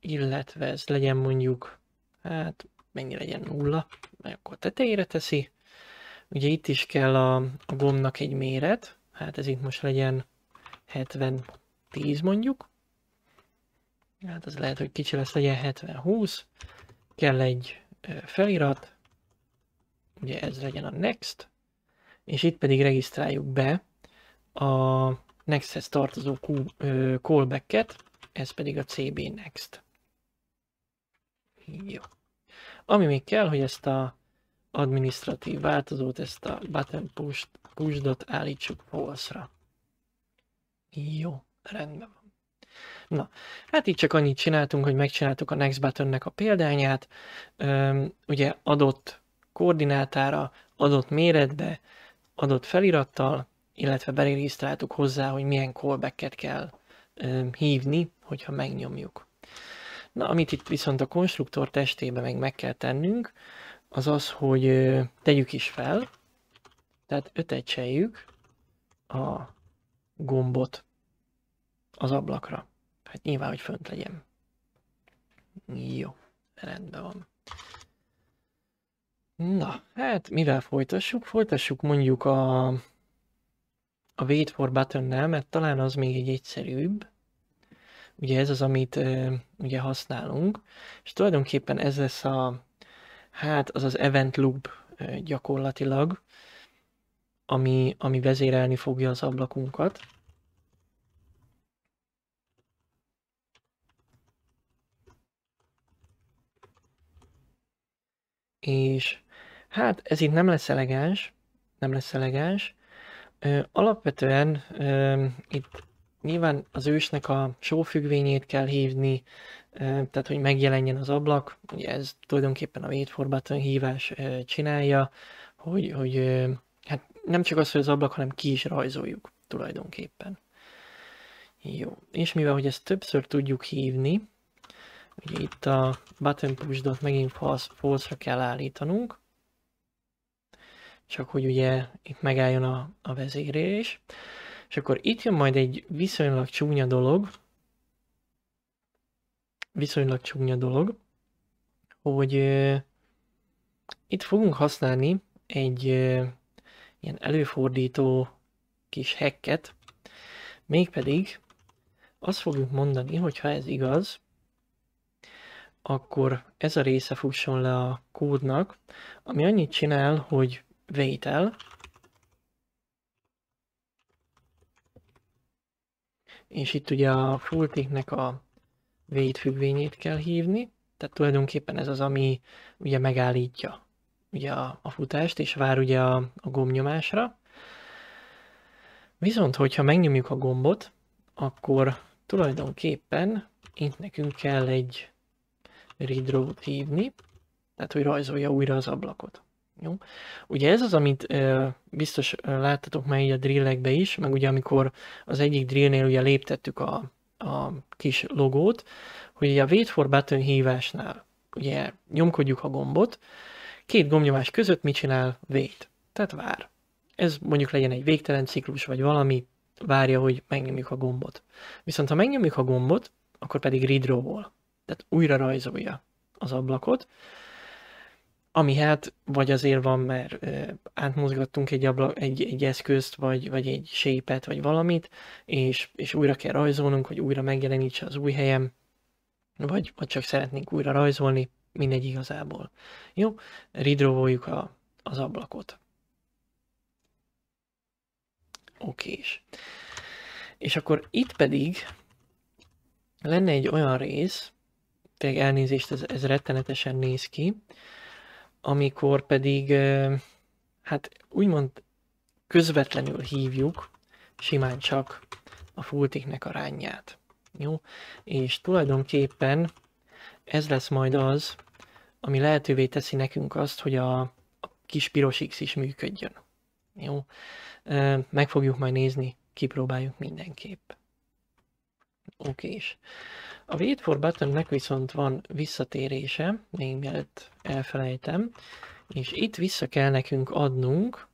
illetve ez legyen mondjuk, hát mennyi legyen nulla, mert akkor tetejére teszi. Ugye itt is kell a, a gombnak egy méret, hát ez itt most legyen 70-10 mondjuk. Hát az lehet, hogy kicsi lesz, legyen 70-20. Kell egy felirat, ugye ez legyen a next, és itt pedig regisztráljuk be a nexthez tartozó callback-et, ez pedig a CB Next. Jó. Ami még kell, hogy ezt a administratív változót, ezt a button push, t push állítsuk false-ra. Jó, rendben van. Na, hát így csak annyit csináltunk, hogy megcsináltuk a next buttonnek a példányát. Üm, ugye adott koordinátára, adott méretbe, adott felirattal, illetve beregisztráltuk hozzá, hogy milyen callback kell hívni, hogyha megnyomjuk. Na, amit itt viszont a konstruktor testében meg meg kell tennünk, az az, hogy tegyük is fel, tehát ötecseljük a gombot az ablakra. Hát nyilván, hogy fönt legyen. Jó, rendben van. Na, hát mivel folytassuk? Folytassuk mondjuk a a Wait for button mert talán az még egy egyszerűbb. Ugye ez az, amit ö, ugye használunk, és tulajdonképpen ez lesz a, hát az az event loop ö, gyakorlatilag, ami, ami vezérelni fogja az ablakunkat. És hát ez itt nem lesz elegáns, nem lesz elegáns, alapvetően itt nyilván az ősnek a sófüggvényét kell hívni, tehát hogy megjelenjen az ablak, ugye ez tulajdonképpen a Wait for Button hívás csinálja, hogy, hogy hát nem csak az, hogy az ablak, hanem ki is rajzoljuk tulajdonképpen. Jó, és mivel hogy ezt többször tudjuk hívni, ugye itt a button push-dot megint false, false-ra kell állítanunk, csak hogy ugye itt megálljon a, a vezérés. És akkor itt jön majd egy viszonylag csúnya dolog, viszonylag csúnya dolog, hogy uh, itt fogunk használni egy uh, ilyen előfordító kis hekket, mégpedig azt fogjuk mondani, hogy ha ez igaz, akkor ez a része fusson le a kódnak, ami annyit csinál, hogy vétel. és itt ugye a fultéknek a védfüggvényét kell hívni, tehát tulajdonképpen ez az, ami ugye megállítja ugye a, a futást, és vár ugye a, a gombnyomásra. Viszont, hogyha megnyomjuk a gombot, akkor tulajdonképpen itt nekünk kell egy redraw hívni, tehát hogy rajzolja újra az ablakot. Jó? Ugye ez az, amit ö, biztos ö, láttatok már így a drillekbe is, meg ugye amikor az egyik drillnél ugye léptettük a, a kis logót, hogy ugye a wait for button hívásnál ugye nyomkodjuk a gombot, két gombnyomás között mit csinál? Wait. Tehát vár. Ez mondjuk legyen egy végtelen ciklus, vagy valami, várja, hogy megnyomjuk a gombot. Viszont ha megnyomjuk a gombot, akkor pedig redraw-ol, tehát újra rajzolja az ablakot, ami hát vagy azért van, mert átmozgattunk egy, ablak, egy, egy eszközt, vagy, vagy egy sépet, vagy valamit, és, és újra kell rajzolnunk, hogy újra megjelenítse az új helyem, vagy, vagy csak szeretnénk újra rajzolni, mindegy igazából. Jó, ridrovoljuk a, az ablakot. Okés. És akkor itt pedig lenne egy olyan rész, tényleg elnézést, ez, ez rettenetesen néz ki, amikor pedig, hát úgymond közvetlenül hívjuk simán csak a fultiknek a rányját. Jó? És tulajdonképpen ez lesz majd az, ami lehetővé teszi nekünk azt, hogy a, a kis piros X is működjön. Jó? Meg fogjuk majd nézni, kipróbáljuk mindenképp. Oké és a Wait for buttonnek viszont van visszatérése, még mielőtt elfelejtem, és itt vissza kell nekünk adnunk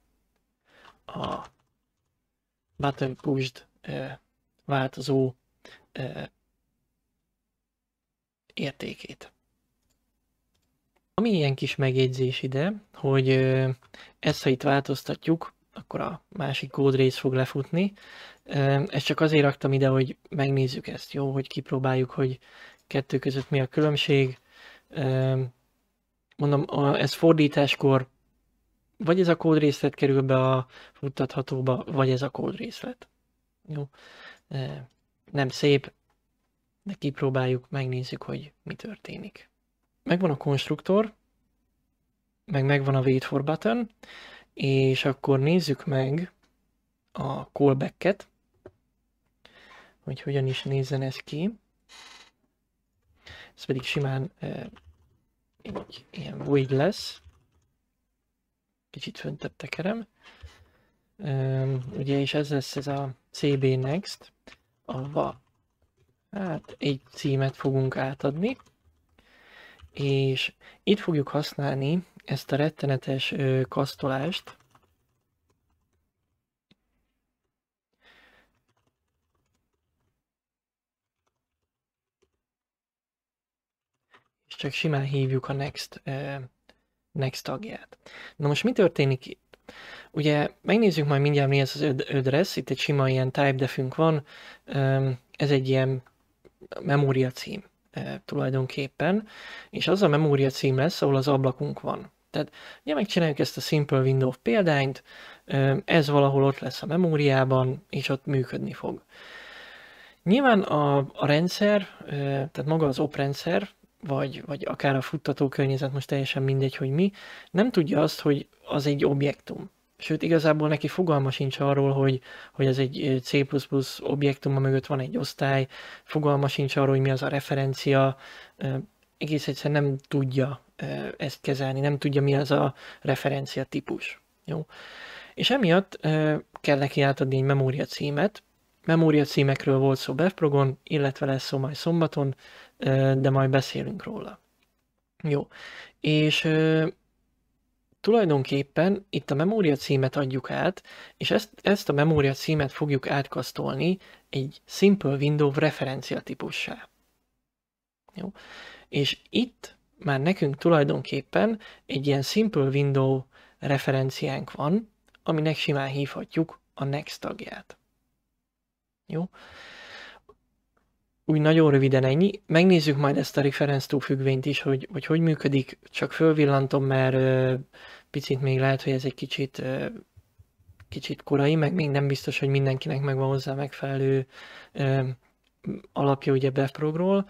a button pushed változó értékét. Ami ilyen kis megjegyzés ide, hogy ezt ha itt változtatjuk, akkor a másik kódrész fog lefutni, ezt csak azért raktam ide, hogy megnézzük ezt, jó? Hogy kipróbáljuk, hogy kettő között mi a különbség. Mondom, ez fordításkor vagy ez a kódrészlet kerül be a futtathatóba, vagy ez a kódrészlet. Jó? Nem szép, de kipróbáljuk, megnézzük, hogy mi történik. Megvan a konstruktor, meg megvan a wait for button, és akkor nézzük meg a callback-et, hogy hogyan is nézzen ez ki. Ez pedig simán egy ilyen wig lesz. Kicsit föntebb tekerem. Ugye, és ez lesz ez a CB Next, ahova hát egy címet fogunk átadni, és itt fogjuk használni ezt a rettenetes kasztolást, csak simán hívjuk a next, next tagját. Na most mi történik itt? Ugye megnézzük majd mindjárt mi ez az address, itt egy sima ilyen type defünk van, ez egy ilyen memória cím tulajdonképpen, és az a memória cím lesz, ahol az ablakunk van. Tehát ugye megcsináljuk ezt a Simple Window példányt, ez valahol ott lesz a memóriában, és ott működni fog. Nyilván a, a rendszer, tehát maga az rendszer, vagy, vagy akár a futtató környezet, most teljesen mindegy, hogy mi, nem tudja azt, hogy az egy objektum. Sőt, igazából neki fogalma sincs arról, hogy, hogy ez egy C++ objektum, mögött van egy osztály, fogalma sincs arról, hogy mi az a referencia, egész egyszerűen nem tudja ezt kezelni, nem tudja, mi az a referencia típus. Jó? És emiatt kell neki átadni egy memória címet, memória címekről volt szó Bevprogon, illetve lesz szó majd szombaton, de majd beszélünk róla. Jó, és tulajdonképpen itt a memória címet adjuk át, és ezt, ezt a memória címet fogjuk átkasztolni egy Simple Window referencia típussá. Jó. És itt már nekünk tulajdonképpen egy ilyen Simple Window referenciánk van, aminek simán hívhatjuk a next tagját. Jó? úgy nagyon röviden ennyi. Megnézzük majd ezt a reference függvényt is, hogy, hogy hogy működik, csak fölvillantom, mert ö, picit még lehet, hogy ez egy kicsit, ö, kicsit korai, meg még nem biztos, hogy mindenkinek megvan hozzá megfelelő ö, alapja ugye befrogról,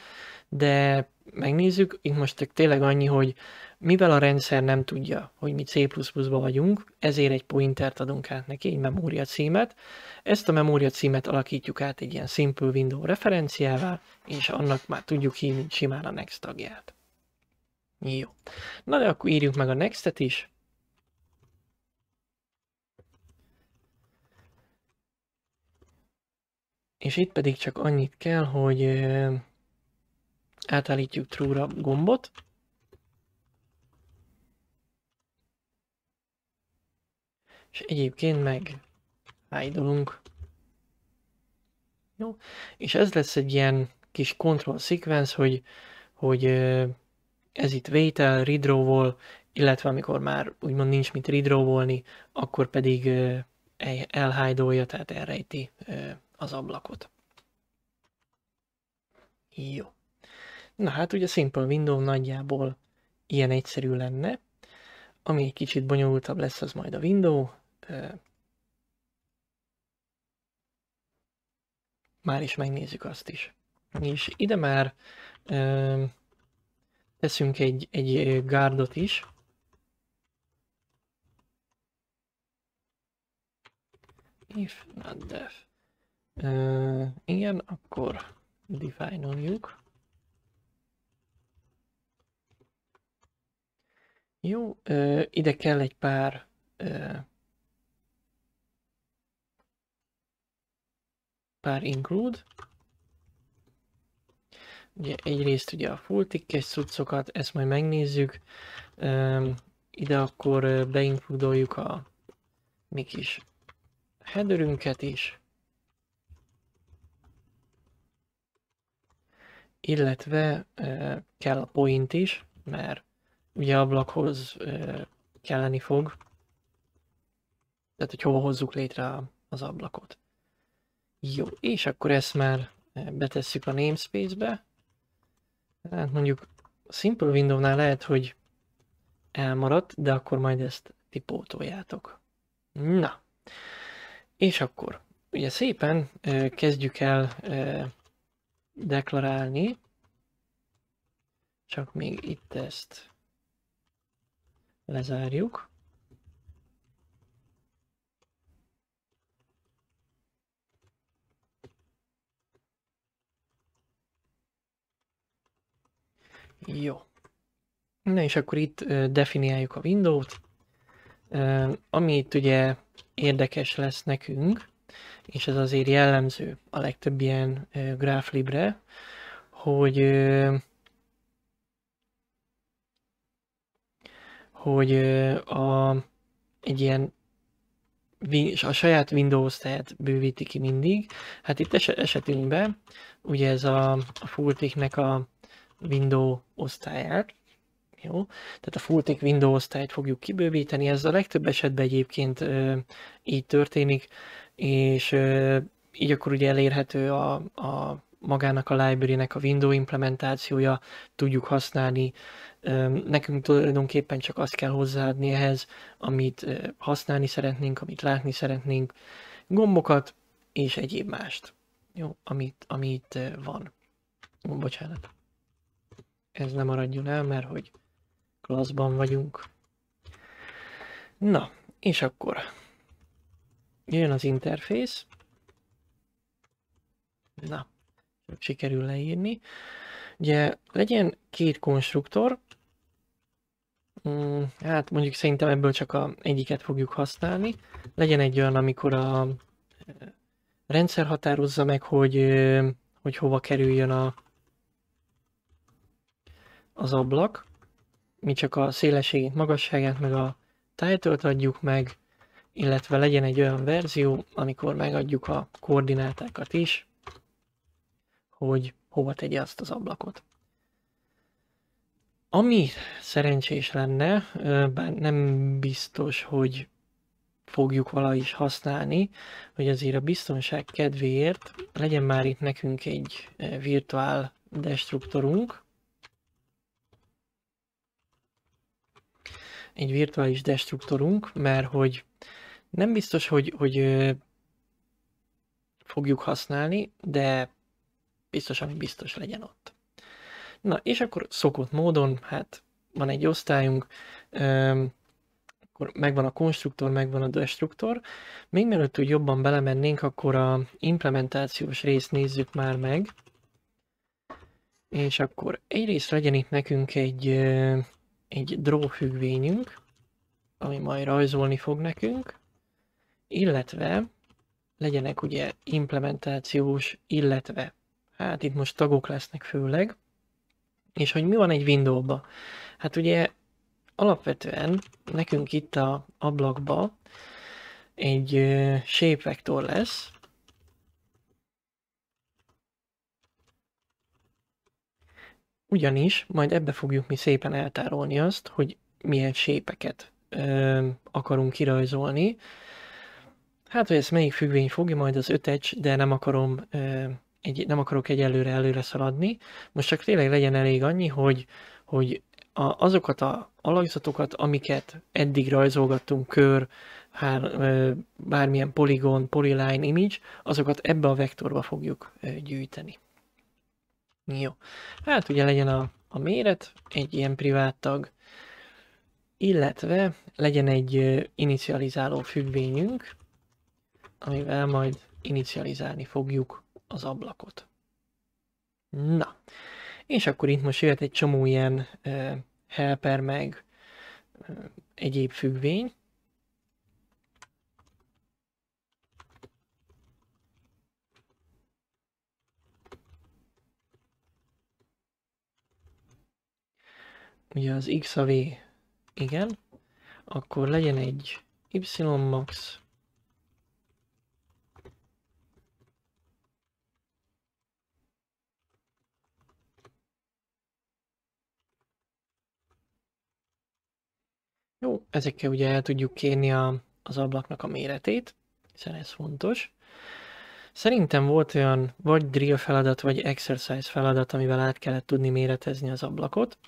de megnézzük, itt most tényleg annyi, hogy mivel a rendszer nem tudja, hogy mi C++-ba vagyunk, ezért egy pointert adunk át neki, egy memória címet. Ezt a memória címet alakítjuk át egy ilyen Simple Window referenciával, és annak már tudjuk hívni simán a next tagját. Jó. Na de akkor írjuk meg a next-et is. És itt pedig csak annyit kell, hogy átállítjuk true-ra gombot, és egyébként meg idolunk. Jó, és ez lesz egy ilyen kis control sequence, hogy, hogy ez itt vétel, ridrowol, illetve amikor már úgymond nincs mit ridrowolni, akkor pedig elhájdolja, tehát elrejti az ablakot. Jó. Na hát ugye Simple Window nagyjából ilyen egyszerű lenne. Ami egy kicsit bonyolultabb lesz, az majd a Window, már is megnézzük azt is. És ide már teszünk egy, egy gárdot is. If not def. igen, akkor define-oljuk. Jó, ö, ide kell egy pár ö, pár include. Ugye egyrészt ugye a full tickes cuccokat, ezt majd megnézzük. ide akkor beinkludoljuk a mi kis headerünket is. Illetve kell a point is, mert ugye ablakhoz kelleni fog. Tehát, hogy hova hozzuk létre az ablakot. Jó, és akkor ezt már eh, betesszük a namespace-be. Hát mondjuk a Simple Window-nál lehet, hogy elmaradt, de akkor majd ezt tipótoljátok. Na, és akkor ugye szépen eh, kezdjük el eh, deklarálni, csak még itt ezt lezárjuk. Jó. Na és akkor itt definiáljuk a windows t Ami itt ugye érdekes lesz nekünk, és ez azért jellemző a legtöbb ilyen gráflibre, hogy hogy a, egy ilyen a saját Windows tehát bővíti ki mindig. Hát itt esetünkben ugye ez a, a Fultiknek a window osztályát, jó? Tehát a Fulltech Windows osztályt fogjuk kibővíteni, ez a legtöbb esetben egyébként ö, így történik, és ö, így akkor ugye elérhető a, a magának a library-nek a window implementációja, tudjuk használni. Nekünk tulajdonképpen csak azt kell hozzáadni ehhez, amit használni szeretnénk, amit látni szeretnénk, gombokat és egyéb mást, jó, amit, amit van. Bocsánat ez nem maradjon el, mert hogy klaszban vagyunk. Na, és akkor jön az interfész. Na, csak sikerül leírni. Ugye legyen két konstruktor, mm, hát mondjuk szerintem ebből csak a egyiket fogjuk használni. Legyen egy olyan, amikor a eh, rendszer határozza meg, hogy, eh, hogy hova kerüljön a, az ablak, mi csak a szélességét, magasságát, meg a title adjuk meg, illetve legyen egy olyan verzió, amikor megadjuk a koordinátákat is, hogy hova tegye azt az ablakot. Ami szerencsés lenne, bár nem biztos, hogy fogjuk vala is használni, hogy azért a biztonság kedvéért legyen már itt nekünk egy virtuál destruktorunk, egy virtuális destruktorunk, mert hogy nem biztos, hogy, hogy fogjuk használni, de biztos, ami biztos legyen ott. Na, és akkor szokott módon, hát van egy osztályunk, akkor megvan a konstruktor, megvan a destruktor. Még mielőtt úgy jobban belemennénk, akkor a implementációs részt nézzük már meg. És akkor egyrészt legyen itt nekünk egy egy drófüggvényünk, ami majd rajzolni fog nekünk, illetve legyenek ugye implementációs, illetve, hát itt most tagok lesznek főleg, és hogy mi van egy Windowba? ba Hát ugye alapvetően nekünk itt a ablakba egy shape vektor lesz, Ugyanis majd ebbe fogjuk mi szépen eltárolni azt, hogy milyen sépeket ö, akarunk kirajzolni. Hát, hogy ezt melyik függvény fogja, majd az ötecs, de nem akarom ö, egy, nem akarok egyelőre előre szaladni. Most csak tényleg legyen elég annyi, hogy, hogy a, azokat a alakzatokat, amiket eddig rajzolgattunk, kör, hár, bármilyen poligon, polyline image, azokat ebbe a vektorba fogjuk gyűjteni. Jó. Hát ugye legyen a, a méret, egy ilyen privát tag, illetve legyen egy inicializáló függvényünk, amivel majd inicializálni fogjuk az ablakot. Na, és akkor itt most jöhet egy csomó ilyen helper meg egyéb függvény, ugye az x a v, igen, akkor legyen egy y max, Jó, ezekkel ugye el tudjuk kérni a, az ablaknak a méretét, hiszen ez fontos. Szerintem volt olyan vagy drill feladat, vagy exercise feladat, amivel át kellett tudni méretezni az ablakot,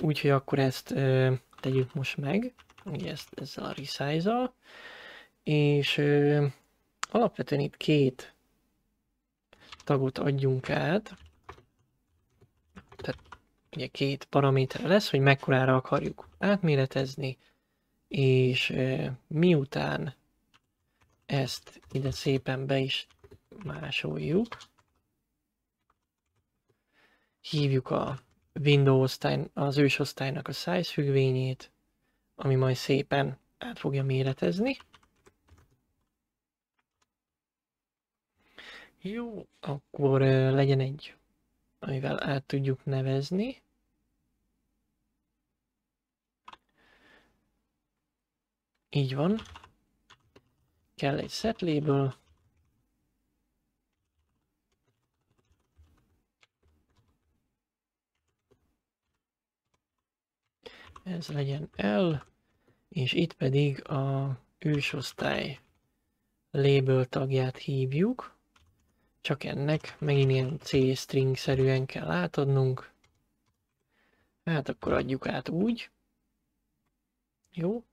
úgyhogy akkor ezt ö, tegyük most meg, ugye ezt ezzel a resize és ö, alapvetően itt két tagot adjunk át, tehát ugye két paraméter lesz, hogy mekkorára akarjuk átméretezni, és ö, miután ezt ide szépen be is másoljuk. Hívjuk a Windows osztály, az osztálynak a size függvényét, ami majd szépen át fogja méretezni. Jó, akkor legyen egy, amivel át tudjuk nevezni. Így van. Kell egy set label. ez legyen L, és itt pedig a ősosztály label tagját hívjuk, csak ennek megint ilyen C-string-szerűen kell átadnunk. Hát akkor adjuk át úgy. Jó.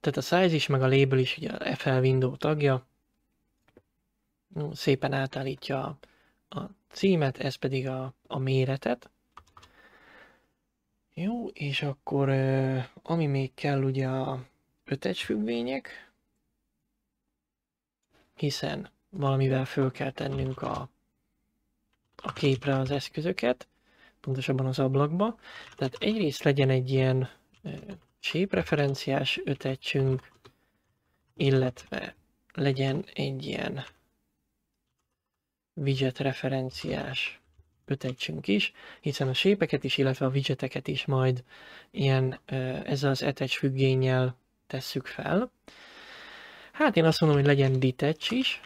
Tehát a size is, meg a label is ugye a FL window tagja. Szépen átállítja a, a címet, ez pedig a, a méretet. Jó, és akkor ami még kell ugye a függvények, hiszen valamivel föl kell tennünk a, a képre az eszközöket, pontosabban az ablakba. Tehát egyrészt legyen egy ilyen shape-referenciás ötecsünk, illetve legyen egy ilyen widget referenciás ötetsünk is, hiszen a sépeket is, illetve a widgeteket is majd ilyen ezzel az etecs függényel tesszük fel. Hát én azt mondom, hogy legyen detach is,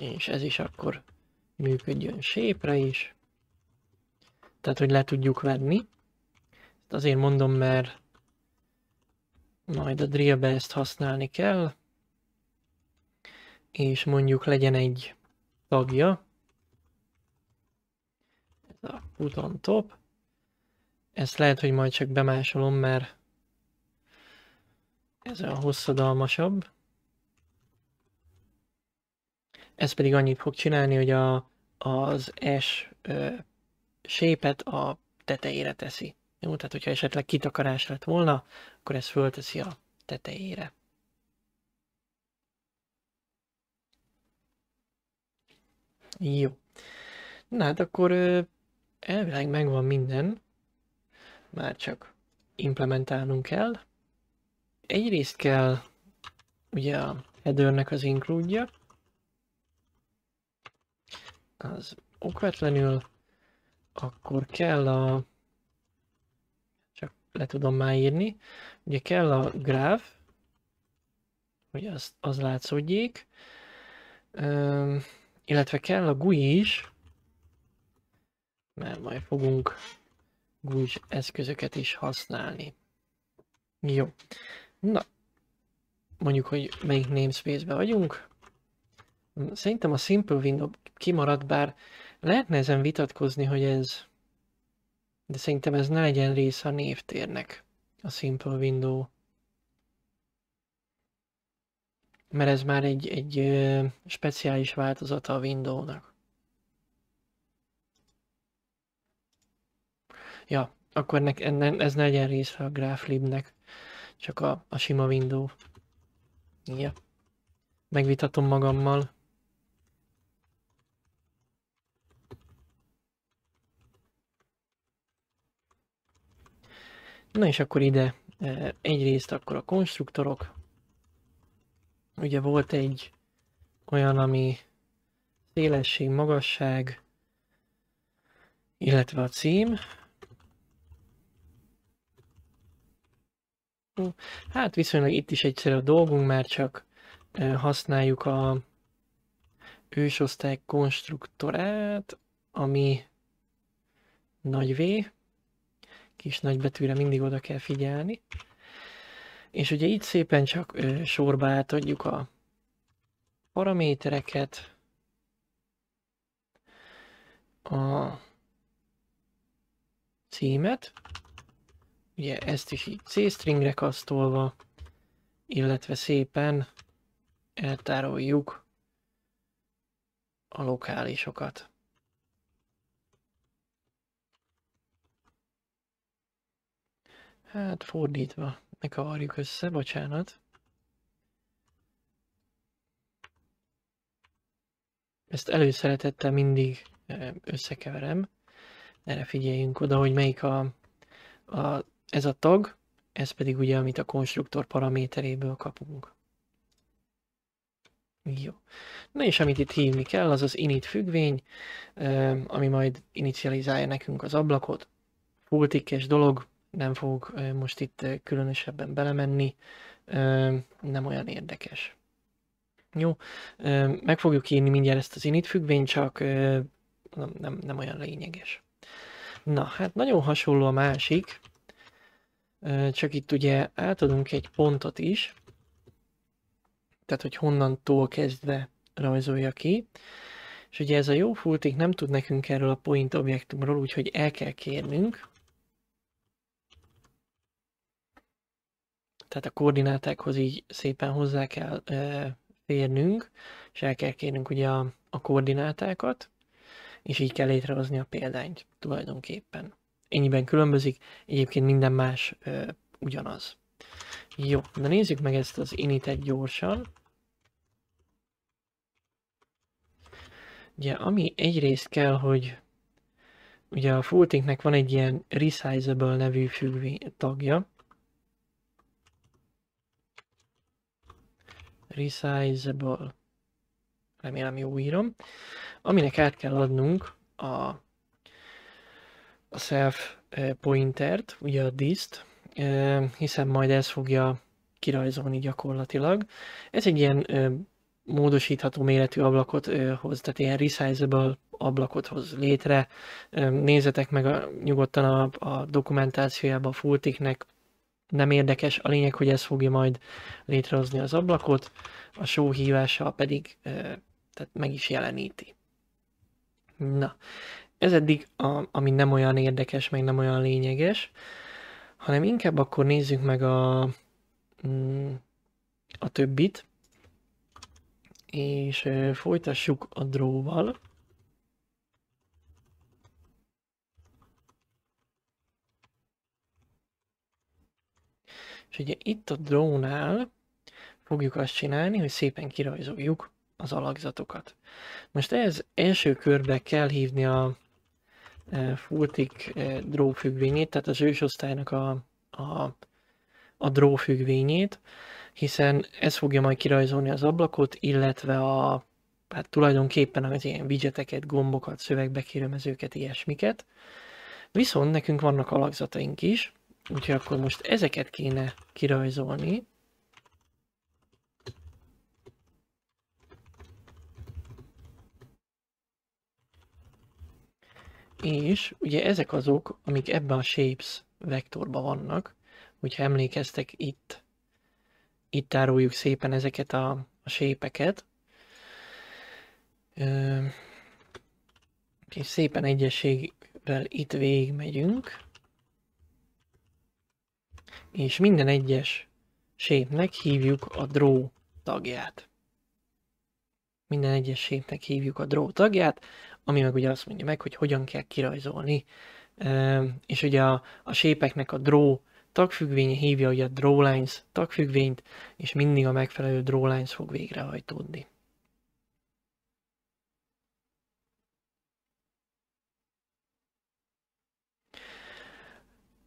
és ez is akkor működjön sépre is, tehát hogy le tudjuk venni. Ezt azért mondom, mert majd a drillbe ezt használni kell, és mondjuk legyen egy tagja, put on top. Ezt lehet, hogy majd csak bemásolom, mert ez a hosszadalmasabb. Ez pedig annyit fog csinálni, hogy a, az S ö, sépet a tetejére teszi. Jó, tehát hogyha esetleg kitakarás lett volna, akkor ez fölteszi a tetejére. Jó. Na hát akkor Elvileg megvan minden, már csak implementálnunk kell. Egyrészt kell ugye a headernek az include-ja, az okvetlenül, akkor kell a, csak le tudom már írni, ugye kell a graph, hogy az, az látszódjék, Üm, illetve kell a GUI is, mert majd fogunk gúzs eszközöket is használni. Jó. Na, mondjuk, hogy melyik namespace-be vagyunk. Szerintem a Simple Window kimaradt, bár lehetne ezen vitatkozni, hogy ez... De szerintem ez ne legyen része a névtérnek, a Simple Window. Mert ez már egy, egy speciális változata a Windownak. Ja, akkor ne, enne, ez ne legyen része a GraphLib-nek, csak a, a sima window. Ja. Megvitatom magammal. Na és akkor ide e, egyrészt akkor a konstruktorok. Ugye volt egy olyan, ami szélesség, magasság, illetve a cím, Hát viszonylag itt is egyszerű a dolgunk, már csak használjuk a ősosztály konstruktorát, ami nagy V, kis nagybetűre mindig oda kell figyelni. És ugye itt szépen csak sorba átadjuk a paramétereket, a címet, ugye ezt is így C-stringre kasztolva, illetve szépen eltároljuk a lokálisokat. Hát fordítva, ne kavarjuk össze, bocsánat. Ezt előszeretettel mindig eh, összekeverem. Erre figyeljünk oda, hogy melyik a, a ez a tag, ez pedig ugye, amit a konstruktor paraméteréből kapunk. Jó. Na és amit itt hívni kell, az az init függvény, ami majd inicializálja nekünk az ablakot. Fulltickes dolog, nem fogok most itt különösebben belemenni, nem olyan érdekes. Jó, meg fogjuk írni mindjárt ezt az init függvényt, csak nem, nem, nem olyan lényeges. Na, hát nagyon hasonló a másik, csak itt ugye átadunk egy pontot is, tehát hogy honnantól kezdve rajzolja ki. És ugye ez a jó fulték nem tud nekünk erről a point objektumról, úgyhogy el kell kérnünk. Tehát a koordinátákhoz így szépen hozzá kell e, férnünk, és el kell kérnünk ugye a, a koordinátákat, és így kell létrehozni a példányt tulajdonképpen ennyiben különbözik, egyébként minden más ö, ugyanaz. Jó, de nézzük meg ezt az initet gyorsan. Ugye, ami egyrészt kell, hogy ugye a Fultinknek van egy ilyen resizable nevű függvény tagja. Resizable, remélem jó írom, aminek át kell adnunk a a self eh, pointert, ugye a diszt, eh, hiszen majd ez fogja kirajzolni gyakorlatilag. Ez egy ilyen eh, módosítható méretű ablakot hoz, tehát ilyen resizable ablakot hoz létre. Nézzetek meg a, nyugodtan a, a dokumentációjába a Fultiknek, nem érdekes, a lényeg, hogy ez fogja majd létrehozni az ablakot, a show hívása pedig tehát meg is jeleníti. Na, ez eddig, a, ami nem olyan érdekes, meg nem olyan lényeges, hanem inkább akkor nézzük meg a, mm, a többit, és folytassuk a dróval. És ugye itt a drónál fogjuk azt csinálni, hogy szépen kirajzoljuk az alakzatokat. Most ez első körbe kell hívni a Fultik drófüggvényét, tehát az ősosztálynak a, a, a drófüggvényét, hiszen ez fogja majd kirajzolni az ablakot, illetve a, hát tulajdonképpen az ilyen widgeteket, gombokat, szövegbekérőmezőket, ilyesmiket. Viszont nekünk vannak alakzataink is, úgyhogy akkor most ezeket kéne kirajzolni, És ugye ezek azok, amik ebben a shapes vektorban vannak, hogyha emlékeztek itt, itt tároljuk szépen ezeket a, a sépeket, és szépen egyességvel itt végigmegyünk, és minden egyes sépnek hívjuk a draw tagját. Minden egyes sépnek hívjuk a draw tagját, ami meg ugye azt mondja meg, hogy hogyan kell kirajzolni. És ugye a, a sépeknek a draw tagfüggvénye hívja ugye a lines tagfüggvényt, és mindig a megfelelő draw lines fog végrehajtódni.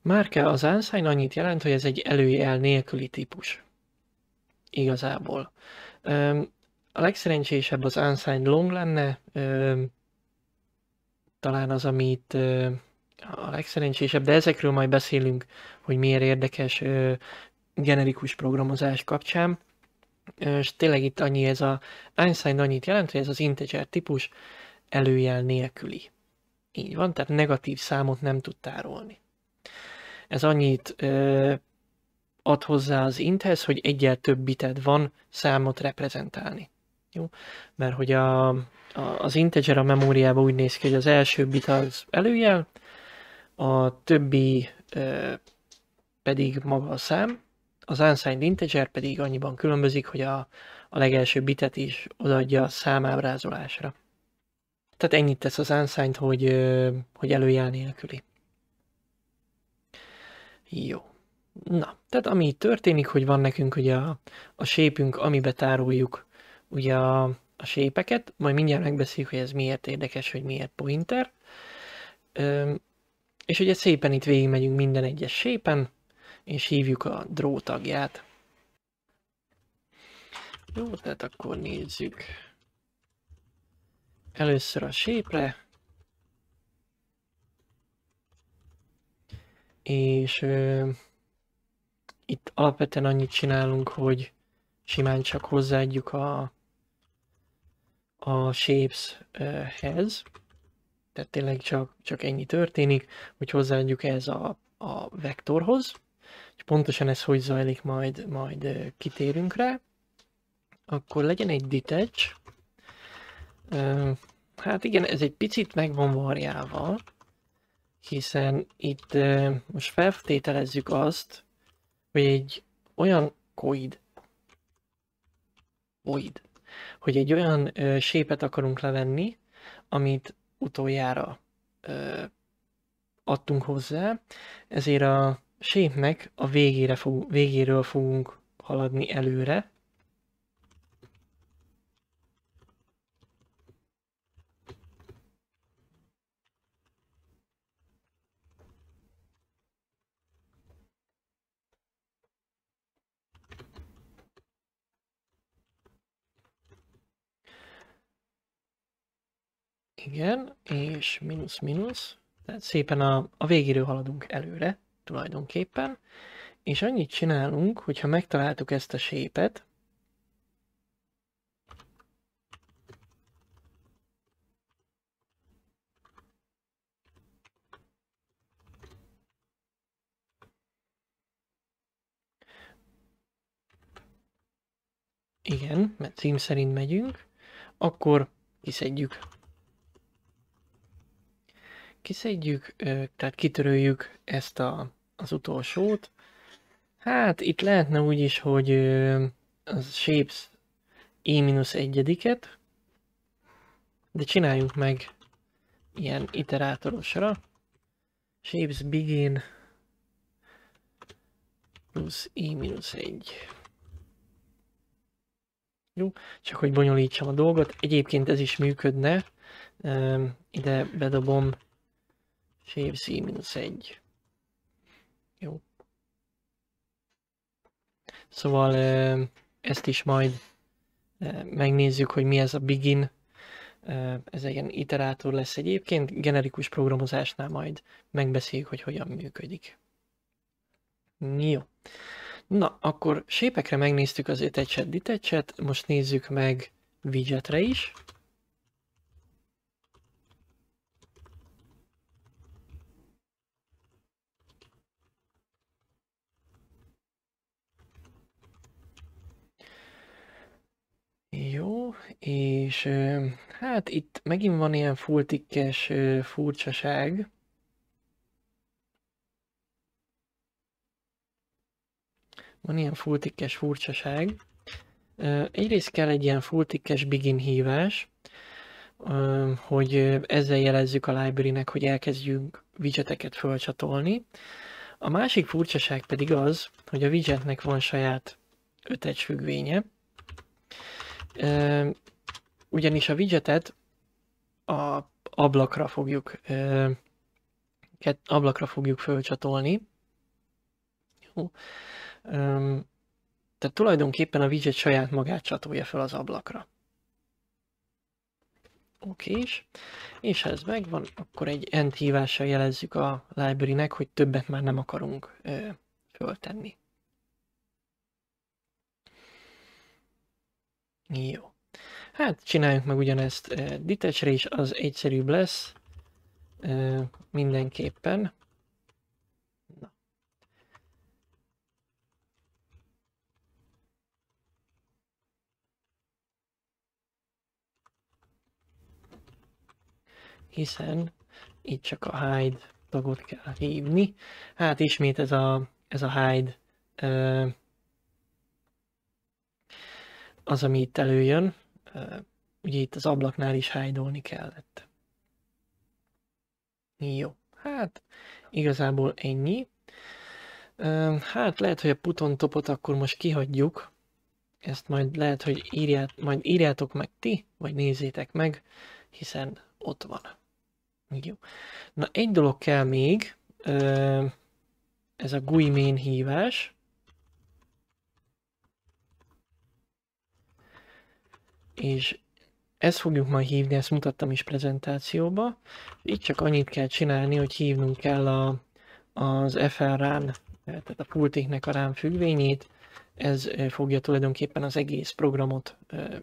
Márke az unsigned annyit jelent, hogy ez egy előjel nélküli típus. Igazából. A legszerencsésebb az unsigned long lenne, talán az, amit a legszerencsésebb, de ezekről majd beszélünk, hogy miért érdekes generikus programozás kapcsán. És tényleg itt annyi ez a Einstein annyit jelent, hogy ez az integer típus előjel nélküli. Így van, tehát negatív számot nem tud tárolni. Ez annyit ö, ad hozzá az inthez, hogy egyel több bited van számot reprezentálni. Jó? Mert hogy a, a, az integer a memóriában úgy néz ki, hogy az első bit az előjel, a többi e, pedig maga a szám, az unsigned integer pedig annyiban különbözik, hogy a, a legelső bitet is odaadja a számábrázolásra. Tehát ennyit tesz az unsigned, hogy, hogy előjel nélküli. Jó. Na, tehát ami történik, hogy van nekünk ugye a, a sépünk, amibe tároljuk ugye a, a sépeket, majd mindjárt megbeszéljük, hogy ez miért érdekes, hogy miért pointer. Ö, és ugye szépen itt végigmegyünk minden egyes sépen, és hívjuk a draw tagját. Jó, tehát akkor nézzük. Először a sépre. És ö, itt alapvetően annyit csinálunk, hogy simán csak hozzáadjuk a a shapes-hez, tehát tényleg csak, csak ennyi történik, hogy hozzáadjuk ez a, a vektorhoz, és pontosan ez hogy zajlik, majd, majd kitérünk rá. Akkor legyen egy detach, hát igen, ez egy picit meg van varjálva, hiszen itt most feltételezzük azt, hogy egy olyan koid, void, hogy egy olyan ö, sépet akarunk levenni, amit utoljára ö, adtunk hozzá, ezért a sépnek a végére fog, végéről fogunk haladni előre, Igen, és mínusz, mínusz. Tehát szépen a, a végéről haladunk előre tulajdonképpen. És annyit csinálunk, hogyha megtaláltuk ezt a sépet, igen, mert cím szerint megyünk, akkor kiszedjük kiszedjük, tehát kitöröljük ezt a, az utolsót. Hát itt lehetne úgy is, hogy az shapes i minusz egyediket, de csináljunk meg ilyen iterátorosra. Shapes begin plusz i minusz 1. Jó, csak hogy bonyolítsam a dolgot. Egyébként ez is működne. Ide bedobom CFC minusz egy. Jó. Szóval ezt is majd megnézzük, hogy mi ez a begin. Ez egy ilyen iterátor lesz egyébként, generikus programozásnál majd megbeszéljük, hogy hogyan működik. Jó. Na, akkor sépekre megnéztük az attached detached, most nézzük meg widgetre is. Jó, és hát itt megint van ilyen fulltikkes furcsaság. Van ilyen fulltikkes furcsaság. Egyrészt kell egy ilyen fulltikkes begin hívás, hogy ezzel jelezzük a library-nek, hogy elkezdjünk widgeteket fölcsatolni. A másik furcsaság pedig az, hogy a widgetnek van saját ötecs függvénye, ugyanis a widgetet a ablakra fogjuk ablakra fogjuk fölcsatolni. Jó. Tehát tulajdonképpen a widget saját magát csatolja fel az ablakra. Oké És ha ez megvan, akkor egy end hívással jelezzük a library-nek, hogy többet már nem akarunk föltenni. Jó. Hát csináljunk meg ugyanezt eh, detachre is, az egyszerűbb lesz eh, mindenképpen. Na. Hiszen itt csak a hide tagot kell hívni. Hát ismét ez a, ez a hide eh, az, ami itt előjön, ugye itt az ablaknál is hájdolni kellett. Jó, hát igazából ennyi. Hát lehet, hogy a Puton topot akkor most kihagyjuk. Ezt majd lehet, hogy írját, majd írjátok meg ti, vagy nézzétek meg, hiszen ott van. Jó. Na egy dolog kell még, ez a Guimén hívás. és ezt fogjuk majd hívni, ezt mutattam is prezentációba. Itt csak annyit kell csinálni, hogy hívnunk kell a, az FL rám, tehát a pultéknek a rán függvényét, ez fogja tulajdonképpen az egész programot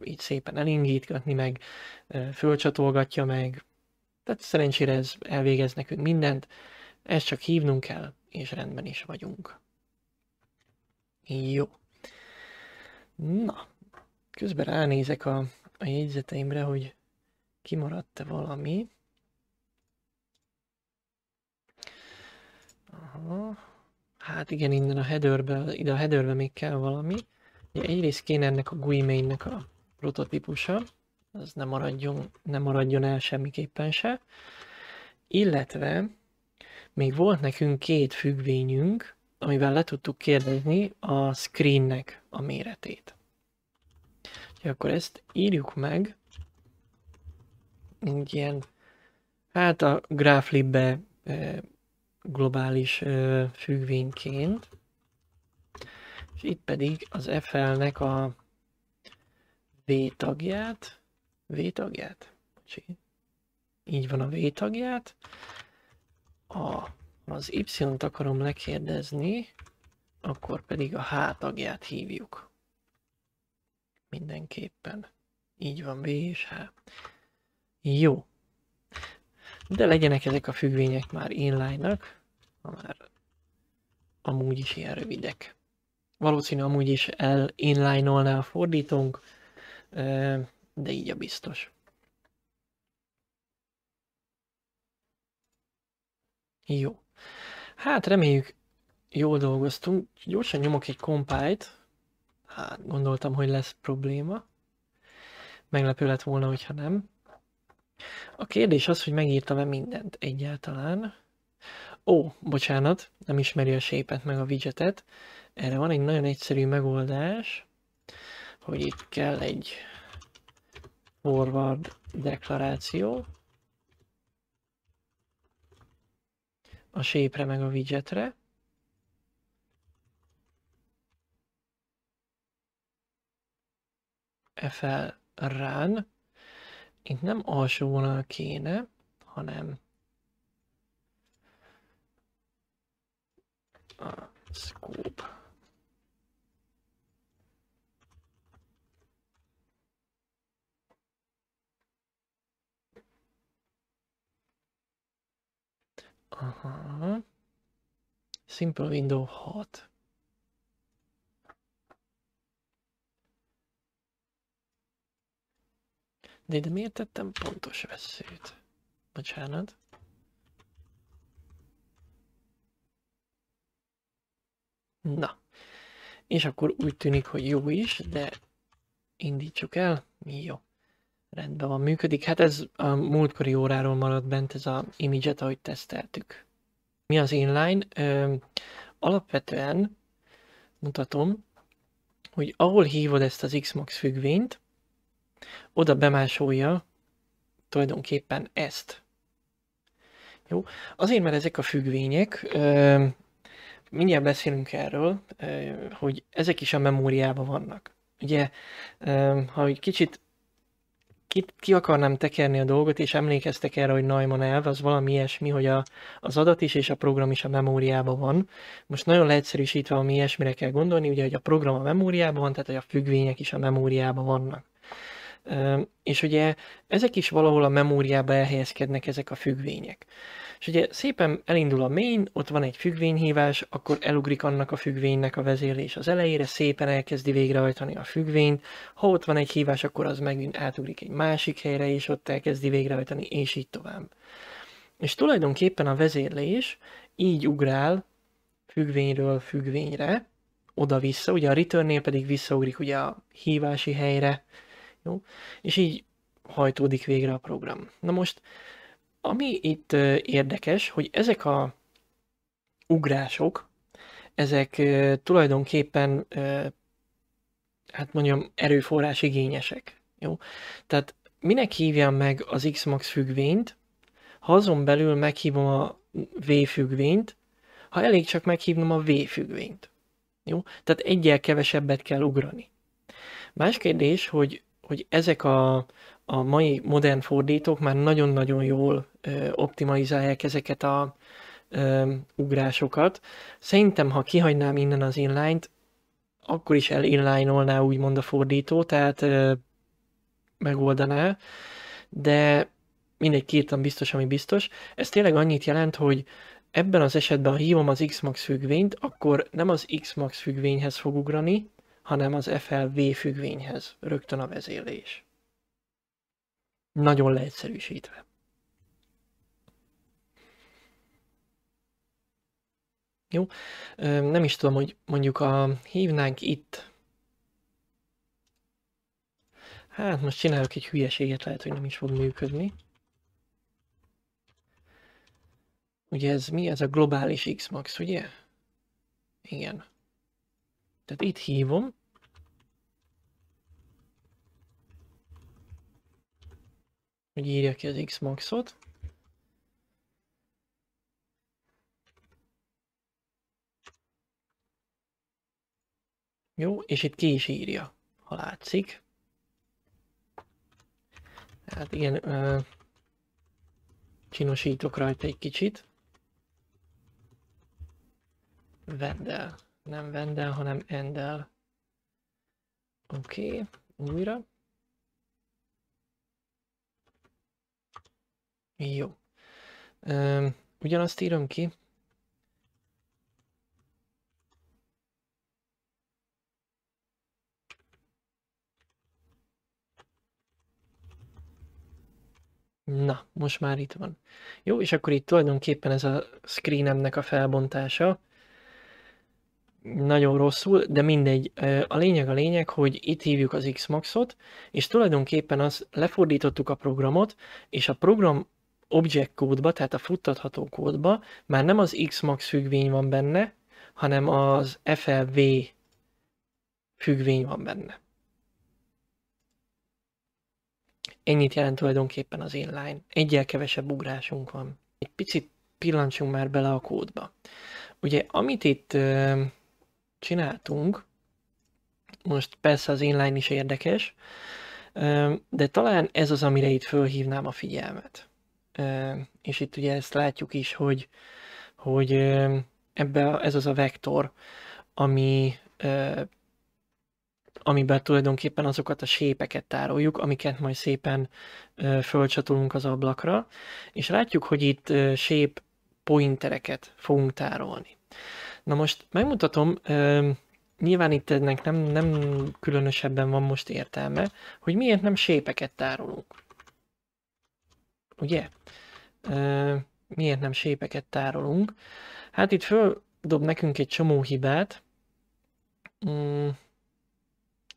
így szépen elindítgatni, meg fölcsatolgatja meg. Tehát szerencsére ez elvégez nekünk mindent, ezt csak hívnunk kell, és rendben is vagyunk. Jó. Na, Közben ránézek a, a jegyzeteimre, hogy kimaradt-e valami. Aha. Hát igen, innen a headerbe, ide a headerbe még kell valami. Ugye egyrészt kéne ennek a GUI mainnek a prototípusa, az nem maradjon, ne maradjon el semmiképpen se. Illetve még volt nekünk két függvényünk, amivel le tudtuk kérdezni a screennek a méretét. Ja, akkor ezt írjuk meg. Egy ilyen, hát a graflibbe e, globális e, függvényként. És itt pedig az FL-nek a V tagját, V tagját, bocsi, így van a V tagját, a, az Y-t akarom lekérdezni, akkor pedig a H tagját hívjuk. Mindenképpen. Így van, V és H. Jó. De legyenek ezek a függvények már inline-nak, ha már amúgy is ilyen rövidek. Valószínű amúgy is el inline-olná a fordítónk, de így a biztos. Jó. Hát reméljük jól dolgoztunk. Gyorsan nyomok egy compile Hát gondoltam, hogy lesz probléma. Meglepő lett volna, hogyha nem. A kérdés az, hogy megírtam-e mindent egyáltalán. Ó, bocsánat, nem ismeri a sépet meg a widgetet. Erre van egy nagyon egyszerű megoldás, hogy itt kell egy forward deklaráció. A sépre meg a widgetre. FL rán. Itt nem alsó vonal kéne, hanem a scope. Aha. Simple Window 6. De de miért tettem pontos veszélyt? Bocsánat. Na. És akkor úgy tűnik, hogy jó is, de indítsuk el. Mi jó. Rendben van, működik. Hát ez a múltkori óráról maradt bent, ez a image-et, ahogy teszteltük. Mi az inline? Ö, alapvetően mutatom, hogy ahol hívod ezt az Xmax függvényt, oda bemásolja tulajdonképpen ezt. Jó? Azért, mert ezek a függvények, mindjárt beszélünk erről, hogy ezek is a memóriában vannak. Ugye, ha egy kicsit ki, ki akarnám tekerni a dolgot, és emlékeztek erre, hogy Neumann elv, az valami ilyesmi, hogy a, az adat is és a program is a memóriában van. Most nagyon leegyszerűsítve, ami ilyesmire kell gondolni, ugye, hogy a program a memóriában van, tehát hogy a függvények is a memóriában vannak. És ugye ezek is valahol a memóriába elhelyezkednek ezek a függvények. És ugye szépen elindul a main, ott van egy függvényhívás, akkor elugrik annak a függvénynek a vezérlés az elejére, szépen elkezdi végrehajtani a függvényt, ha ott van egy hívás, akkor az megint átugrik egy másik helyre, és ott elkezdi végrehajtani, és így tovább. És tulajdonképpen a vezérlés így ugrál függvényről függvényre, oda-vissza, ugye a return pedig visszaugrik ugye a hívási helyre, jó? És így hajtódik végre a program. Na most, ami itt érdekes, hogy ezek a ugrások, ezek tulajdonképpen, hát mondjam, erőforrás igényesek. Jó? Tehát minek hívjam meg az Xmax függvényt, ha azon belül meghívom a V függvényt, ha elég csak meghívnom a V függvényt. Jó? Tehát egyel kevesebbet kell ugrani. Más kérdés, hogy hogy ezek a, a mai modern fordítók már nagyon-nagyon jól ö, optimalizálják ezeket a ö, ugrásokat. Szerintem, ha kihagynám innen az inline-t, akkor is elinline-olná úgymond a fordító, tehát ö, megoldaná, de mindegy, kiírtam biztos, ami biztos. Ez tényleg annyit jelent, hogy ebben az esetben, ha hívom az Xmax függvényt, akkor nem az Xmax függvényhez fog ugrani, hanem az FLV függvényhez rögtön a vezérlés. Nagyon leegyszerűsítve. Jó, nem is tudom, hogy mondjuk a, hívnánk itt. Hát most csinálok egy hülyeséget, lehet, hogy nem is fog működni. Ugye ez mi? Ez a globális X-max, ugye? Igen. Tehát itt hívom, hogy írja ki az X-maxot. Jó, és itt ki is írja, ha látszik. Hát igen, uh, csinosítok rajta egy kicsit. Vendel. Nem vendel, hanem endel. Oké, okay. újra. Jó. ugyanazt írom ki. Na, most már itt van. Jó, és akkor itt tulajdonképpen ez a screenemnek a felbontása. Nagyon rosszul, de mindegy. A lényeg a lényeg, hogy itt hívjuk az Xmaxot, és tulajdonképpen az lefordítottuk a programot, és a program object kódba, tehát a futtatható kódba már nem az xmax függvény van benne, hanem az flv függvény van benne. Ennyit jelent tulajdonképpen az inline. Egyel kevesebb ugrásunk van. Egy picit pillancsunk már bele a kódba. Ugye, amit itt ö, csináltunk, most persze az inline is érdekes, ö, de talán ez az, amire itt fölhívnám a figyelmet és itt ugye ezt látjuk is, hogy, hogy ebbe ez az a vektor, ami amiben tulajdonképpen azokat a sépeket tároljuk, amiket majd szépen fölcsatolunk az ablakra, és látjuk, hogy itt sép pointereket fogunk tárolni. Na most megmutatom, nyilván itt ennek nem, nem különösebben van most értelme, hogy miért nem sépeket tárolunk ugye? E, miért nem sépeket tárolunk? Hát itt földob nekünk egy csomó hibát. Mm,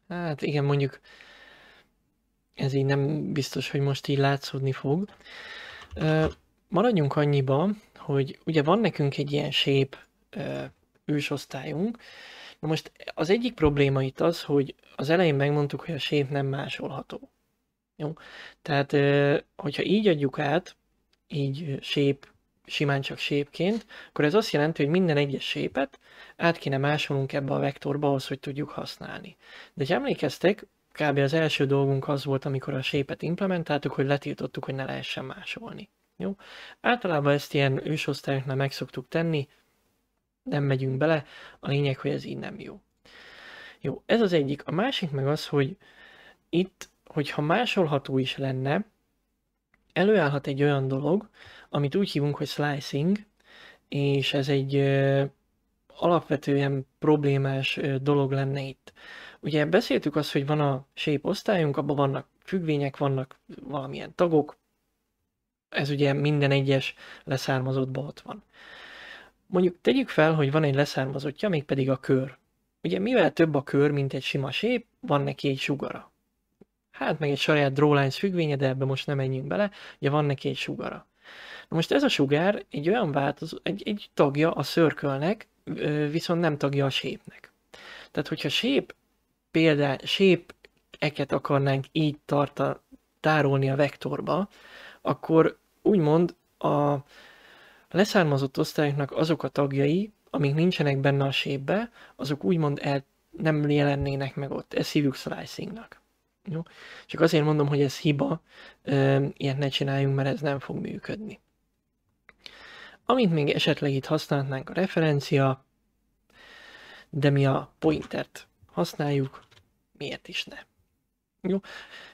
hát igen, mondjuk ez így nem biztos, hogy most így látszódni fog. E, maradjunk annyiba, hogy ugye van nekünk egy ilyen sép e, ősosztályunk. Na most az egyik probléma itt az, hogy az elején megmondtuk, hogy a sép nem másolható. Jó? Tehát, hogyha így adjuk át, így sép, simán csak sépként, akkor ez azt jelenti, hogy minden egyes sépet át kéne másolunk ebbe a vektorba ahhoz, hogy tudjuk használni. De ha emlékeztek, kb. az első dolgunk az volt, amikor a sépet implementáltuk, hogy letiltottuk, hogy ne lehessen másolni. Jó? Általában ezt ilyen ősosztályoknál meg szoktuk tenni, nem megyünk bele, a lényeg, hogy ez így nem jó. Jó, ez az egyik. A másik meg az, hogy itt hogyha másolható is lenne, előállhat egy olyan dolog, amit úgy hívunk, hogy slicing, és ez egy ö, alapvetően problémás ö, dolog lenne itt. Ugye beszéltük azt, hogy van a shape osztályunk, abban vannak függvények, vannak valamilyen tagok, ez ugye minden egyes leszármazottban ott van. Mondjuk tegyük fel, hogy van egy leszármazottja, pedig a kör. Ugye mivel több a kör, mint egy sima sép, van neki egy sugara hát meg egy saját drawlines függvénye, de ebbe most nem menjünk bele, ugye van neki egy sugara. Na most ez a sugár egy olyan változó, egy, egy tagja a szörkölnek, viszont nem tagja a sépnek. Tehát, hogyha sép például sépeket akarnánk így tarta, tárolni a vektorba, akkor úgymond a leszármazott osztályoknak azok a tagjai, amik nincsenek benne a sépbe, azok úgymond el nem jelennének meg ott. Ezt hívjuk slicingnak. Jó? Csak azért mondom, hogy ez hiba, ilyet ne csináljunk, mert ez nem fog működni. Amint még esetleg itt használhatnánk a referencia, de mi a pointert használjuk, miért is ne. Jó.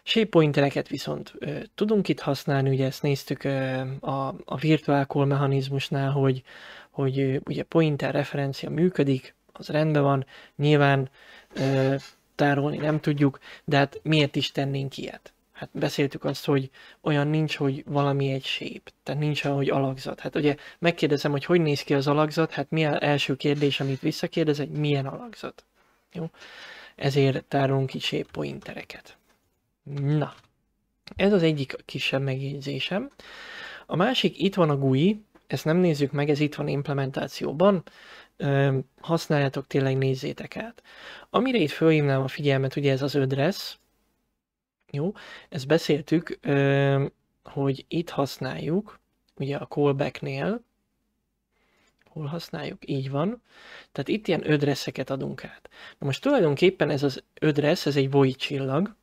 Shape pointereket viszont ö, tudunk itt használni, ugye ezt néztük ö, a, a virtual call mechanizmusnál, hogy, hogy ö, ugye pointer referencia működik, az rendben van, nyilván ö, tárolni nem tudjuk, de hát miért is tennénk ilyet? Hát beszéltük azt, hogy olyan nincs, hogy valami egy sép, tehát nincs olyan, hogy alakzat. Hát ugye megkérdezem, hogy hogy néz ki az alakzat, hát mi az első kérdés, amit visszakérdez, hogy milyen alakzat. Jó? Ezért tárolunk itt shape pointereket. Na, ez az egyik kisebb megjegyzésem. A másik, itt van a GUI, ezt nem nézzük meg, ez itt van implementációban használjátok, tényleg nézzétek át. Amire itt fölhívnám a figyelmet, ugye ez az ödresz, jó, ezt beszéltük, hogy itt használjuk, ugye a callbacknél, hol használjuk, így van, tehát itt ilyen ödreszeket adunk át. Na most tulajdonképpen ez az ödresz, ez egy void csillag,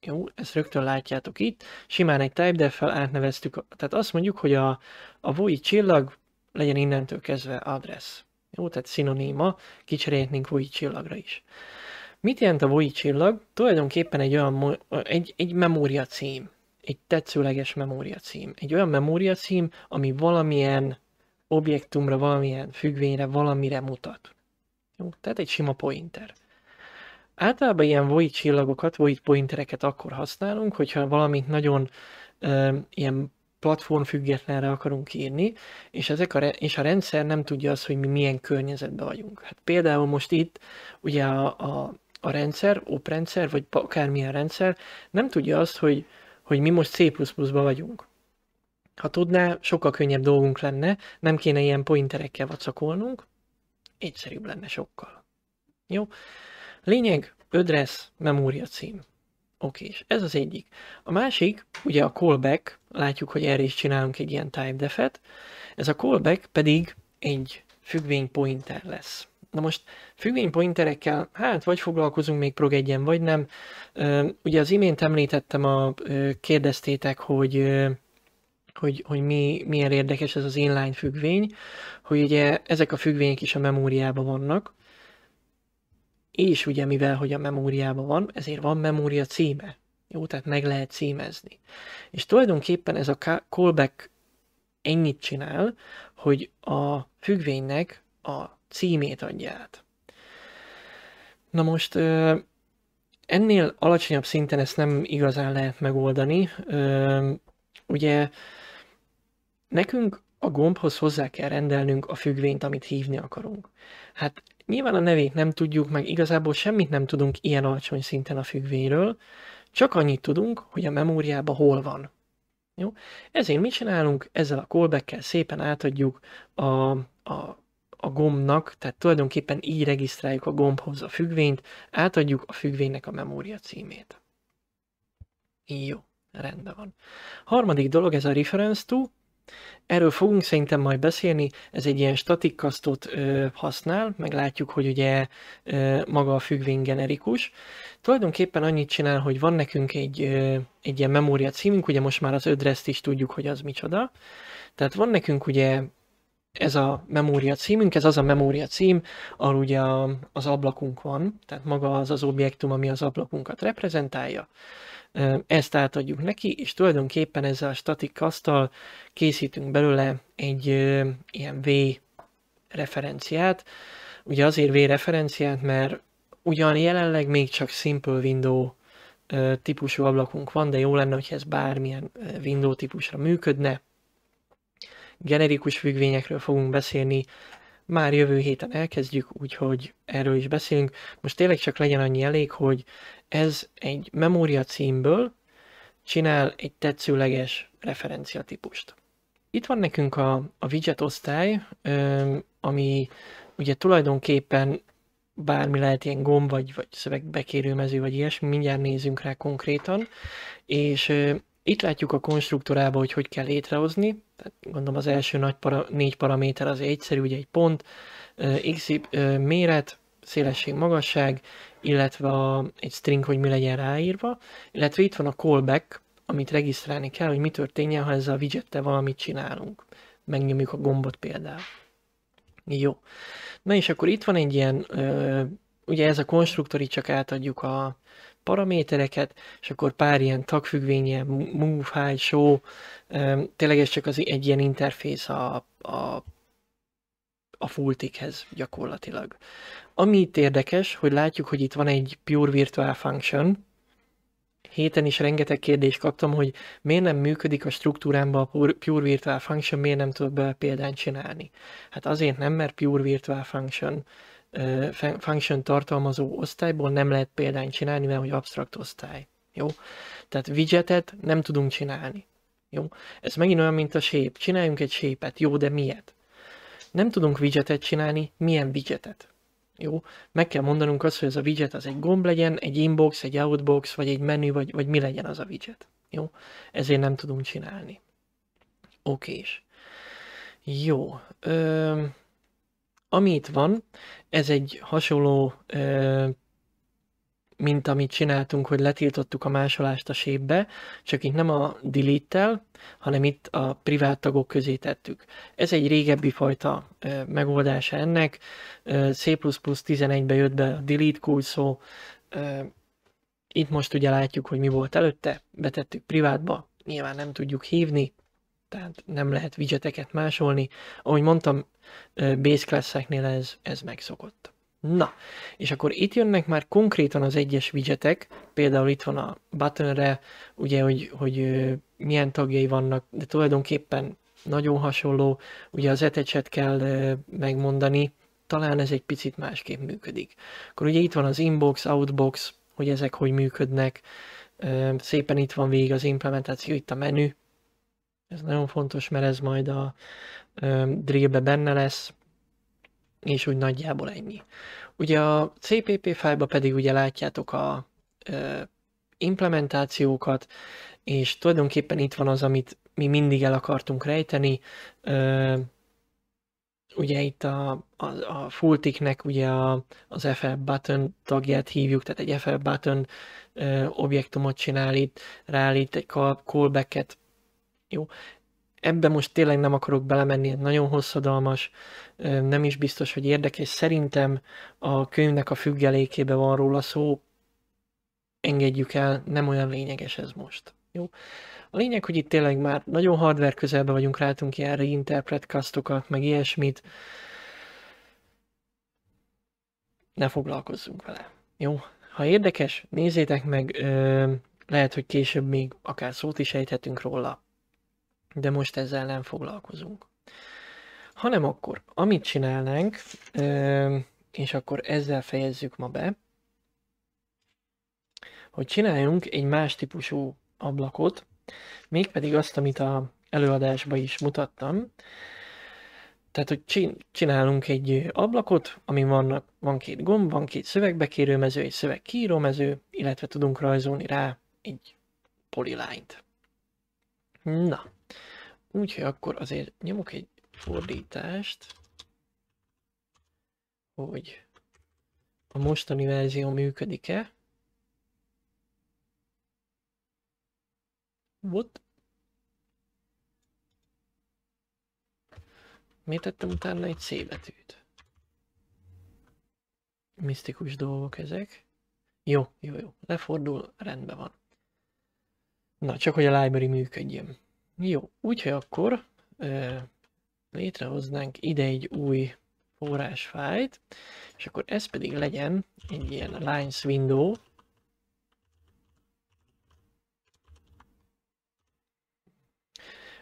jó, ezt rögtön látjátok itt, simán egy typedef-fel átneveztük, tehát azt mondjuk, hogy a, a void csillag legyen innentől kezdve address. Jó, tehát szinoníma, kicserélhetnénk új csillagra is. Mit jelent a VOI csillag? Tulajdonképpen egy olyan egy, egy memória cím, egy tetszőleges memória cím. Egy olyan memória cím, ami valamilyen objektumra, valamilyen függvényre, valamire mutat. Jó, tehát egy sima pointer. Általában ilyen void csillagokat, void pointereket akkor használunk, hogyha valamit nagyon ö, ilyen platform függetlenre akarunk írni, és, ezek a, és a rendszer nem tudja azt, hogy mi milyen környezetben vagyunk. Hát például most itt ugye a, a, a rendszer, OP rendszer, vagy akármilyen rendszer nem tudja azt, hogy, hogy mi most C++-ban vagyunk. Ha tudná, sokkal könnyebb dolgunk lenne, nem kéne ilyen pointerekkel vacakolnunk, egyszerűbb lenne sokkal. Jó? Lényeg, ödresz, memória cím. Oké, és ez az egyik. A másik, ugye a callback, látjuk, hogy erre is csinálunk egy ilyen type defet, ez a callback pedig egy függvény pointer lesz. Na most függvény pointerekkel, hát vagy foglalkozunk még prog egyen, vagy nem. Ugye az imént említettem, a, kérdeztétek, hogy hogy, hogy mi, milyen érdekes ez az inline függvény, hogy ugye ezek a függvények is a memóriában vannak, és ugye mivel, hogy a memóriában van, ezért van memória címe. Jó, tehát meg lehet címezni. És tulajdonképpen ez a callback ennyit csinál, hogy a függvénynek a címét adja át. Na most ennél alacsonyabb szinten ezt nem igazán lehet megoldani. Ugye nekünk a gombhoz hozzá kell rendelnünk a függvényt, amit hívni akarunk. Hát Nyilván a nevét nem tudjuk, meg igazából semmit nem tudunk ilyen alacsony szinten a függvényről, csak annyit tudunk, hogy a memóriában hol van. Jó? Ezért mit csinálunk? Ezzel a callback szépen átadjuk a, a, a gombnak, tehát tulajdonképpen így regisztráljuk a gombhoz a függvényt, átadjuk a függvénynek a memória címét. Jó, rendben van. Harmadik dolog ez a reference to, Erről fogunk szerintem majd beszélni, ez egy ilyen statikkasztot használ, meglátjuk, hogy ugye ö, maga a függvény generikus. Tulajdonképpen annyit csinál, hogy van nekünk egy, ö, egy ilyen memória címünk, ugye most már az ödreszt is tudjuk, hogy az micsoda. Tehát van nekünk ugye ez a memória címünk, ez az a memória cím, ahol ugye az ablakunk van, tehát maga az az objektum, ami az ablakunkat reprezentálja ezt átadjuk neki, és tulajdonképpen ezzel a statik kasztal készítünk belőle egy ilyen V referenciát. Ugye azért V referenciát, mert ugyan jelenleg még csak Simple Window típusú ablakunk van, de jó lenne, hogy ez bármilyen Window típusra működne. Generikus függvényekről fogunk beszélni, már jövő héten elkezdjük, úgyhogy erről is beszélünk. Most tényleg csak legyen annyi elég, hogy ez egy memória címből csinál egy tetszőleges referenciatípust. Itt van nekünk a, a widget osztály, ami ugye tulajdonképpen bármi lehet ilyen gomb, vagy, vagy szövegbekérőmező, vagy ilyesmi, mindjárt nézzünk rá konkrétan, és itt látjuk a konstruktorába, hogy hogy kell létrehozni, tehát gondolom az első nagy para, négy paraméter az egyszerű, ugye egy pont, x méret, szélesség, magasság, illetve a, egy string, hogy mi legyen ráírva, illetve itt van a callback, amit regisztrálni kell, hogy mi történjen, ha ezzel a widgettel valamit csinálunk. Megnyomjuk a gombot például. Jó. Na és akkor itt van egy ilyen, ö, ugye ez a konstruktori, csak átadjuk a paramétereket, és akkor pár ilyen tagfüggvénye, move, hide, show, ö, tényleg ez csak az, egy ilyen interfész a, a a fulltikhez gyakorlatilag. Ami itt érdekes, hogy látjuk, hogy itt van egy Pure Virtual Function. Héten is rengeteg kérdést kaptam, hogy miért nem működik a struktúrámban a Pure Virtual Function, miért nem tudok bele példányt csinálni. Hát azért nem, mert Pure Virtual Function function tartalmazó osztályból nem lehet példányt csinálni, mert hogy abstrakt osztály. Jó? Tehát widgetet nem tudunk csinálni. Jó? Ez megint olyan, mint a shape. Csináljunk egy shape-et. Jó, de miért? Nem tudunk widgetet csinálni, milyen widgetet? Jó, meg kell mondanunk azt, hogy ez a widget az egy gomb legyen, egy inbox, egy outbox, vagy egy menü, vagy, vagy mi legyen az a widget. Jó, ezért nem tudunk csinálni. Oké is. Jó. Ö, ami itt van, ez egy hasonló ö, mint amit csináltunk, hogy letiltottuk a másolást a sépbe, csak itt nem a delete-tel, hanem itt a privát tagok közé tettük. Ez egy régebbi fajta megoldása ennek. 11 be jött be a delete szó. itt most ugye látjuk, hogy mi volt előtte, betettük privátba, nyilván nem tudjuk hívni, tehát nem lehet widgeteket másolni. Ahogy mondtam, base class ez, ez megszokott. Na, és akkor itt jönnek már konkrétan az egyes widgetek, például itt van a buttonre, ugye, hogy, hogy milyen tagjai vannak, de tulajdonképpen nagyon hasonló, ugye az etecset kell megmondani, talán ez egy picit másképp működik. Akkor ugye itt van az inbox, outbox, hogy ezek hogy működnek, szépen itt van végig az implementáció, itt a menü, ez nagyon fontos, mert ez majd a drillbe benne lesz, és úgy nagyjából ennyi. Ugye a CPP fájba pedig ugye látjátok a ö, implementációkat, és tulajdonképpen itt van az, amit mi mindig el akartunk rejteni. Ö, ugye itt a, a, a Fultiknek ugye a, az FL button tagját hívjuk, tehát egy FL button ö, objektumot csinál itt, ráállít egy callback-et. jó, ebbe most tényleg nem akarok belemenni, nagyon hosszadalmas, nem is biztos, hogy érdekes. Szerintem a könyvnek a függelékébe van róla szó, engedjük el, nem olyan lényeges ez most. Jó? A lényeg, hogy itt tényleg már nagyon hardware közelben vagyunk, rátunk ilyen reinterpret kasztokat, meg ilyesmit. Ne foglalkozzunk vele. Jó? Ha érdekes, nézzétek meg, ö, lehet, hogy később még akár szót is ejthetünk róla de most ezzel nem foglalkozunk. Hanem akkor, amit csinálnánk, és akkor ezzel fejezzük ma be, hogy csináljunk egy más típusú ablakot, mégpedig azt, amit a előadásban is mutattam. Tehát, hogy csinálunk egy ablakot, ami vannak, van két gomb, van két szövegbekérőmező, egy szövegkiírómező, illetve tudunk rajzolni rá egy polilányt. Na, Úgyhogy akkor azért nyomok egy fordítást, hogy a mostani verzió működik-e. What? Miért tettem utána egy C betűt? Misztikus dolgok ezek. Jó, jó, jó. Lefordul, rendben van. Na, csak hogy a library működjön. Jó, úgyhogy akkor e, létrehoznánk ide egy új forrásfájt, és akkor ez pedig legyen egy ilyen lines window,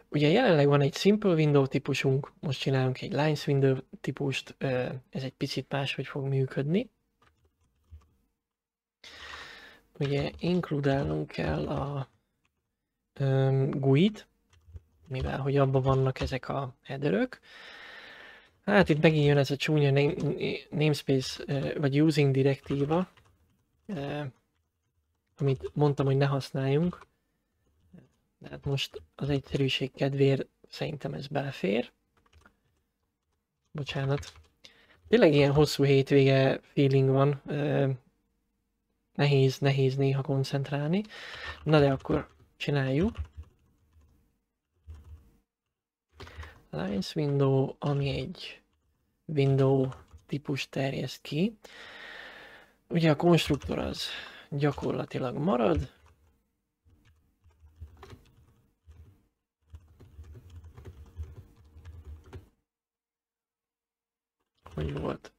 Ugye jelenleg van egy simple window típusunk, most csinálunk egy lines window típust, ez egy picit máshogy fog működni. Ugye inkludálnunk kell a GUI-t, mivel hogy abban vannak ezek a headerök. Hát itt megint jön ez a csúnya namespace, vagy using direktíva, amit mondtam, hogy ne használjunk. De hát most az egyszerűség kedvéért szerintem ez belefér. Bocsánat. Tényleg ilyen hosszú hétvége feeling van. Nehéz, nehéz néha koncentrálni. Na de akkor csináljuk. Lines window, ami egy window típus terjeszt ki. Ugye a konstruktor az gyakorlatilag marad, hogy volt.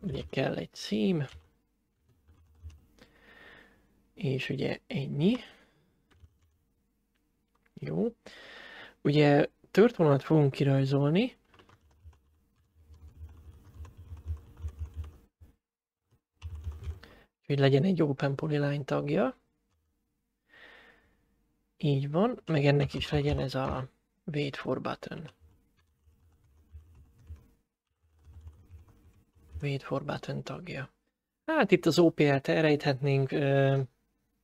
Ugye kell egy cím, és ugye ennyi. Jó. Ugye tört vonalat fogunk kirajzolni. Hogy legyen egy Open Polyline tagja. Így van, meg ennek is legyen ez a Wait for button. Wait for button tagja. Hát itt az OPL-t elrejthetnénk, e,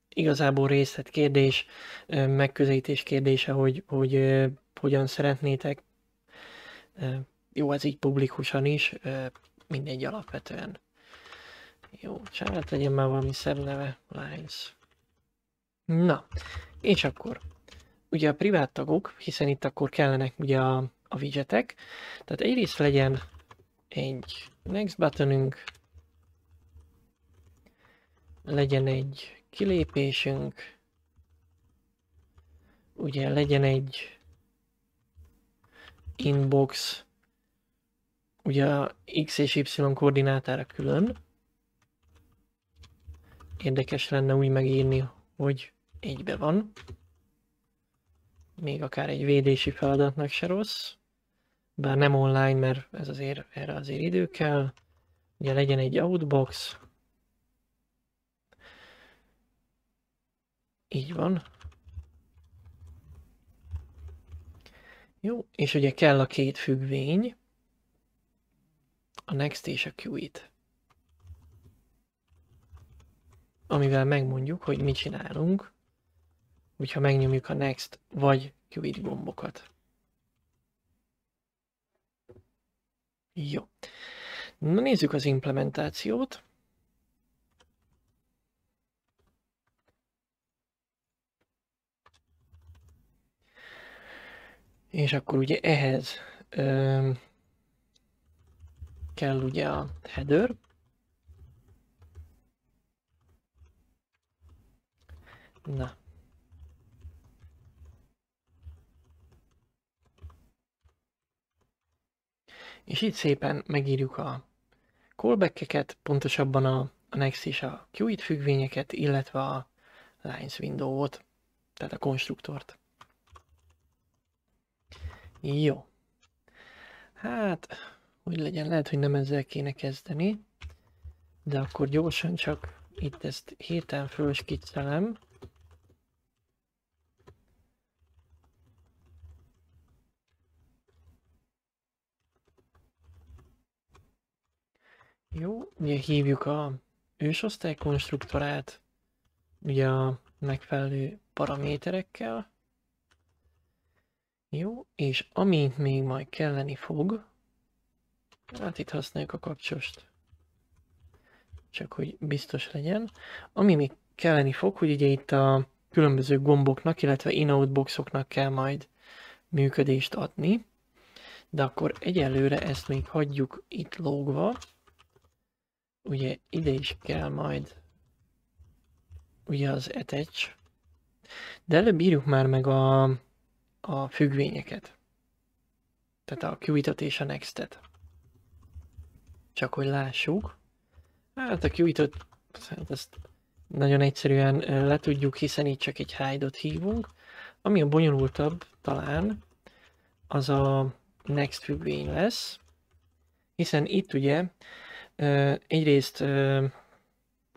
igazából részletkérdés, e, megközelítés kérdése, hogy, hogy hogyan szeretnétek. Jó, ez így publikusan is, mindegy alapvetően. Jó, csinált legyen már valami szebb neve, Lines. Na, és akkor, ugye a privát tagok, hiszen itt akkor kellenek ugye a, a widgetek, tehát egyrészt legyen egy next buttonünk, legyen egy kilépésünk, ugye legyen egy inbox, ugye x és y koordinátára külön. Érdekes lenne úgy megírni, hogy egybe van. Még akár egy védési feladatnak se rossz. Bár nem online, mert ez azért, erre azért idő kell. Ugye legyen egy outbox. Így van. Jó, és ugye kell a két függvény, a next és a qit, amivel megmondjuk, hogy mit csinálunk, hogyha megnyomjuk a next vagy qit gombokat. Jó. Na nézzük az implementációt. És akkor ugye ehhez ö, kell ugye a header. Na. És itt szépen megírjuk a callback pontosabban a, a next és a qit függvényeket, illetve a lines window-ot, tehát a konstruktort. Jó. Hát, hogy legyen, lehet, hogy nem ezzel kéne kezdeni, de akkor gyorsan csak itt ezt héten fölskiccelem. Jó, ugye hívjuk a ősosztály konstruktorát, ugye a megfelelő paraméterekkel. Jó, és ami még majd kelleni fog, hát itt használjuk a kapcsost, csak hogy biztos legyen. Ami még kelleni fog, hogy ugye itt a különböző gomboknak, illetve in-out boxoknak kell majd működést adni, de akkor egyelőre ezt még hagyjuk itt lógva. Ugye ide is kell majd ugye az etecs. de előbb írjuk már meg a a függvényeket. Tehát a q és a nextet. Csak hogy lássuk. Hát a q hát ezt nagyon egyszerűen le tudjuk, hiszen itt csak egy hide-ot hívunk. Ami a bonyolultabb talán, az a next függvény lesz, hiszen itt ugye egyrészt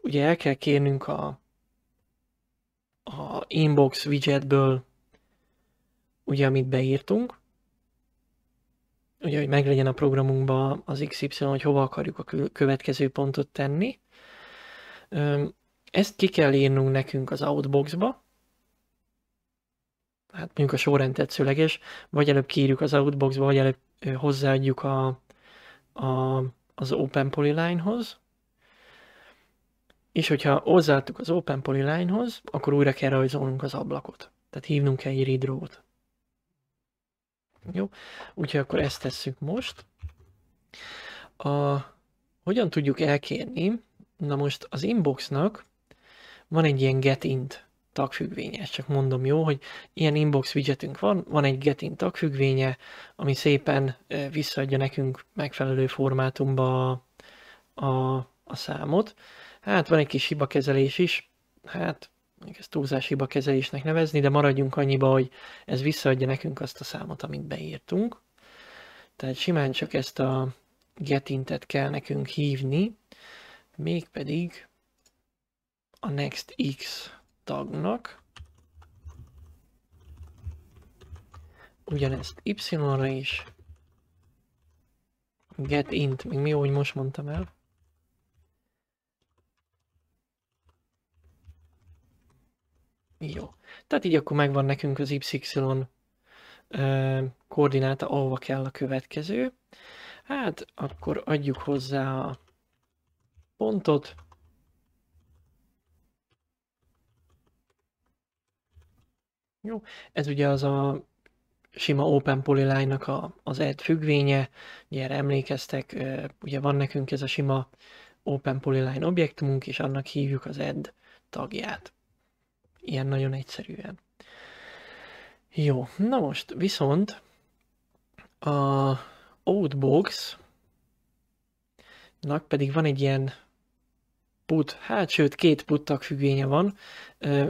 ugye el kell kérnünk a, a inbox widgetből ugye, amit beírtunk, ugye, hogy meglegyen a programunkba az XY, hogy hova akarjuk a következő pontot tenni. Ezt ki kell írnunk nekünk az outboxba, hát mondjuk a sorrend tetszőleges, vagy előbb kiírjuk az outboxba, vagy előbb hozzáadjuk a, a, az Open polylinehoz, és hogyha hozzáadtuk az Open polylinehoz, akkor újra kell rajzolnunk az ablakot. Tehát hívnunk kell egy redraw jó? Úgyhogy akkor ezt tesszük most. A, hogyan tudjuk elkérni? Na most az inboxnak van egy ilyen getint tagfüggvénye, csak mondom jó, hogy ilyen inbox widgetünk van, van egy getint tagfüggvénye, ami szépen visszaadja nekünk megfelelő formátumba a, a, a számot. Hát van egy kis hibakezelés is, hát még ezt túlzás hiba kezelésnek nevezni, de maradjunk annyiba, hogy ez visszaadja nekünk azt a számot, amit beírtunk. Tehát simán csak ezt a getintet kell nekünk hívni, mégpedig a next x tagnak. Ugyanezt y-ra is. Get int, még mi úgy most mondtam el. Jó. Tehát így akkor megvan nekünk az y koordináta, ahova kell a következő. Hát akkor adjuk hozzá a pontot. Jó, ez ugye az a sima Open Polyline-nak a, az ed függvénye, ugye emlékeztek, ugye van nekünk ez a sima Open Polyline objektumunk, és annak hívjuk az ed tagját. Ilyen nagyon egyszerűen. Jó, na most viszont a Outbox nak pedig van egy ilyen put, hát sőt két puttak függvénye van,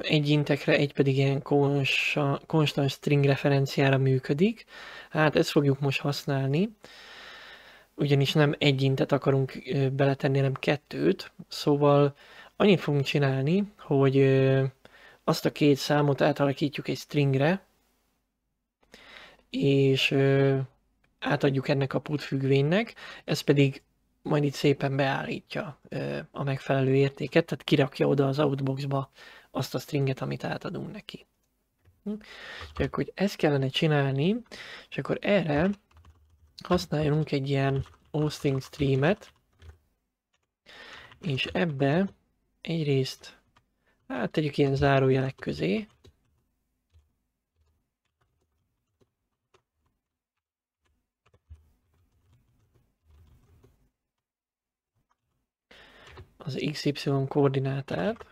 egy intekre, egy pedig ilyen konsa, konstant string referenciára működik. Hát ezt fogjuk most használni, ugyanis nem egy intet akarunk beletenni, hanem kettőt, szóval annyit fogunk csinálni, hogy azt a két számot átalakítjuk egy stringre, és átadjuk ennek a put függvénynek, ez pedig majd itt szépen beállítja a megfelelő értéket, tehát kirakja oda az outboxba azt a stringet, amit átadunk neki. Csak hm? akkor hogy ezt kellene csinálni, és akkor erre használjunk egy ilyen hosting streamet, és ebbe egyrészt Hát tegyük ilyen zárójelek közé. az XY koordinátát.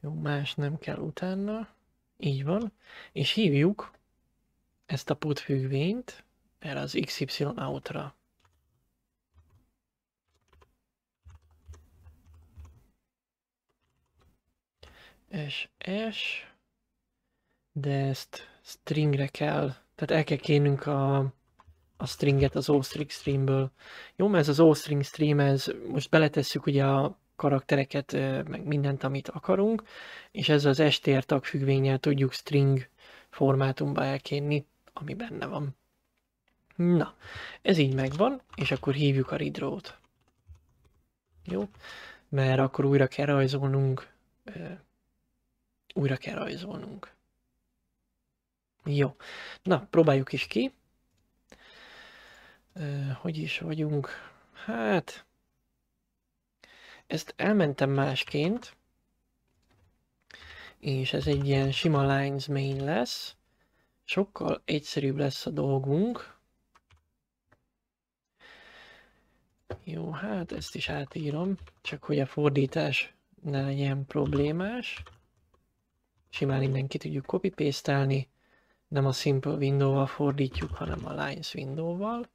Jó, más nem kell utána. Így van. És hívjuk ezt a putfüggvényt erre az XY outra. SS, de ezt stringre kell, tehát el kell kérnünk a, a stringet az O-string streamből. Jó, mert ez az O-string stream, ez most beletesszük ugye a karaktereket, meg mindent, amit akarunk, és ez az STR tag függvényel tudjuk string formátumba elkérni, ami benne van. Na, ez így megvan, és akkor hívjuk a redraw-t. Jó? Mert akkor újra kell rajzolnunk újra kell rajzolnunk. Jó. Na, próbáljuk is ki. Hogy is vagyunk? Hát... Ezt elmentem másként. És ez egy ilyen sima lines main lesz. Sokkal egyszerűbb lesz a dolgunk. Jó, hát ezt is átírom, csak hogy a fordítás ne legyen problémás simán innen ki tudjuk copy paste nem a Simple Window-val fordítjuk, hanem a Lines Window-val.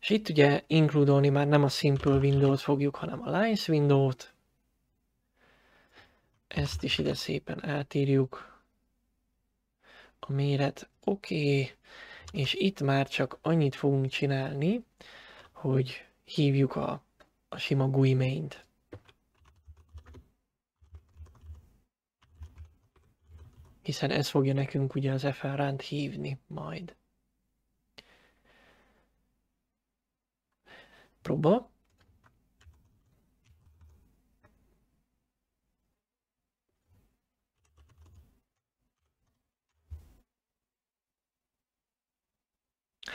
És itt ugye include már nem a Simple Window-t fogjuk, hanem a Lines Window-t. Ezt is ide szépen átírjuk. A méret oké, okay. és itt már csak annyit fogunk csinálni, hogy hívjuk a, a sima GUI main-t. hiszen ez fogja nekünk ugye az frn hívni majd. Próba.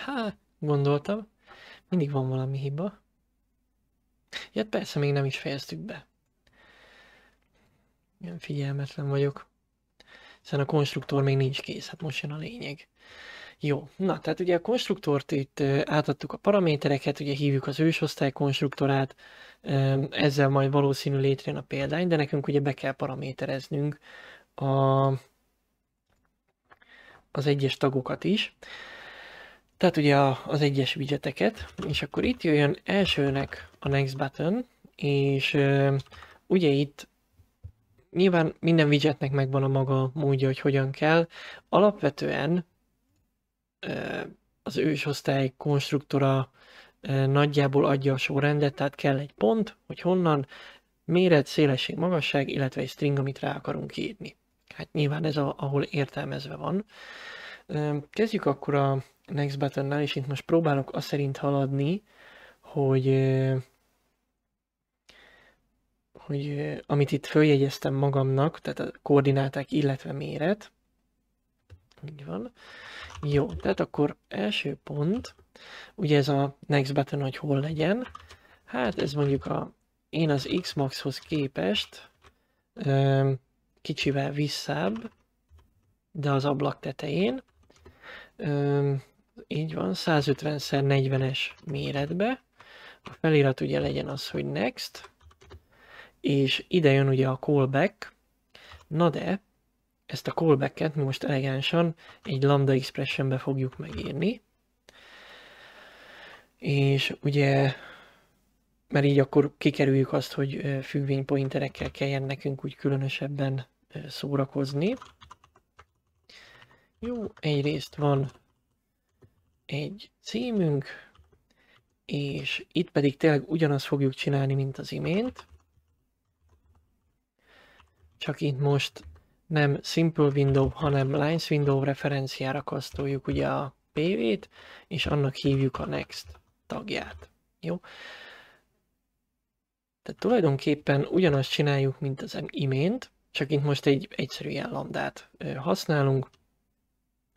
Há, gondoltam. Mindig van valami hiba. Ja, persze még nem is fejeztük be. Ilyen figyelmetlen vagyok hiszen a konstruktor még nincs kész, hát most jön a lényeg. Jó, na tehát ugye a konstruktort itt átadtuk a paramétereket, ugye hívjuk az ősosztály konstruktorát, ezzel majd valószínű létrejön a példány, de nekünk ugye be kell paramétereznünk a, az egyes tagokat is. Tehát ugye az egyes widgeteket, és akkor itt jön elsőnek a next button, és ugye itt nyilván minden widgetnek megvan a maga módja, hogy hogyan kell. Alapvetően az ősosztály konstruktora nagyjából adja a sorrendet, tehát kell egy pont, hogy honnan, méret, szélesség, magasság, illetve egy string, amit rá akarunk írni. Hát nyilván ez a, ahol értelmezve van. Kezdjük akkor a next button-nál, és itt most próbálok azt szerint haladni, hogy hogy amit itt följegyeztem magamnak, tehát a koordináták, illetve méret. Így van. Jó, tehát akkor első pont, ugye ez a next button, hogy hol legyen. Hát ez mondjuk a, én az Xmaxhoz képest kicsivel visszább, de az ablak tetején. így van, 150x40-es méretbe. A felirat ugye legyen az, hogy next és ide jön ugye a callback, na de ezt a callbacket mi most elegánsan egy lambda expressionbe fogjuk megírni, és ugye, mert így akkor kikerüljük azt, hogy függvénypointerekkel kelljen nekünk úgy különösebben szórakozni. Jó, egyrészt van egy címünk, és itt pedig tényleg ugyanazt fogjuk csinálni, mint az imént csak itt most nem Simple Window, hanem Lines Window referenciára kasztoljuk ugye a PV-t, és annak hívjuk a Next tagját. Jó? Tehát tulajdonképpen ugyanazt csináljuk, mint az imént, csak itt most egy egyszerű ilyen lambdát használunk.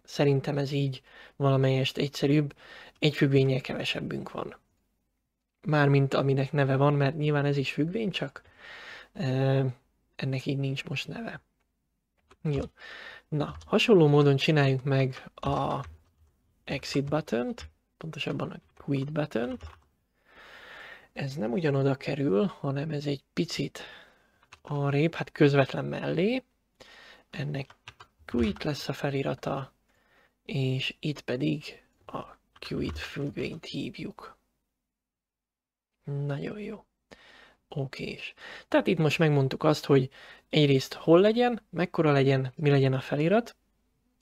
Szerintem ez így valamelyest egyszerűbb, egy függvényel kevesebbünk van. Mármint aminek neve van, mert nyilván ez is függvény, csak ennek így nincs most neve. Jó. Na, hasonló módon csináljuk meg a exit button pontosabban a quit button -t. Ez nem ugyanoda kerül, hanem ez egy picit arrébb, hát közvetlen mellé. Ennek quit lesz a felirata, és itt pedig a quit függvényt hívjuk. Nagyon jó okés. Tehát itt most megmondtuk azt, hogy egyrészt hol legyen, mekkora legyen, mi legyen a felirat,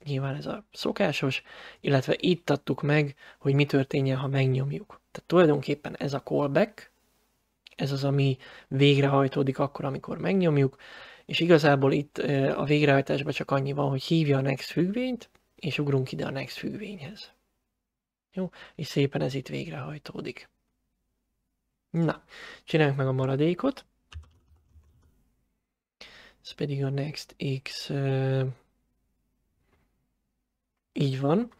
nyilván ez a szokásos, illetve itt adtuk meg, hogy mi történjen, ha megnyomjuk. Tehát tulajdonképpen ez a callback, ez az, ami végrehajtódik akkor, amikor megnyomjuk, és igazából itt a végrehajtásban csak annyi van, hogy hívja a next függvényt, és ugrunk ide a next függvényhez. Jó, és szépen ez itt végrehajtódik. Na, csináljuk meg a maradékot. Ez pedig a next x. Uh, így van.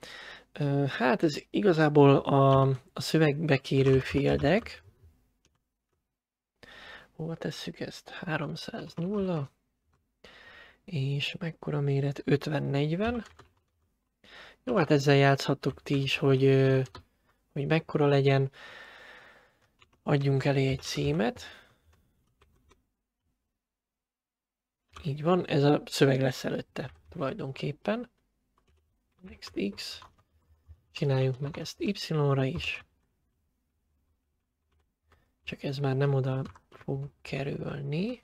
Uh, hát ez igazából a, a szövegbe kérő fieldek. Hova tesszük ezt? 300 nulla. és mekkora méret? 50-40. Jó, hát ezzel játszhattok ti is, hogy, hogy mekkora legyen. Adjunk elé egy címet. Így van, ez a szöveg lesz előtte tulajdonképpen. Next X. Csináljuk meg ezt Y-ra is. Csak ez már nem oda fog kerülni,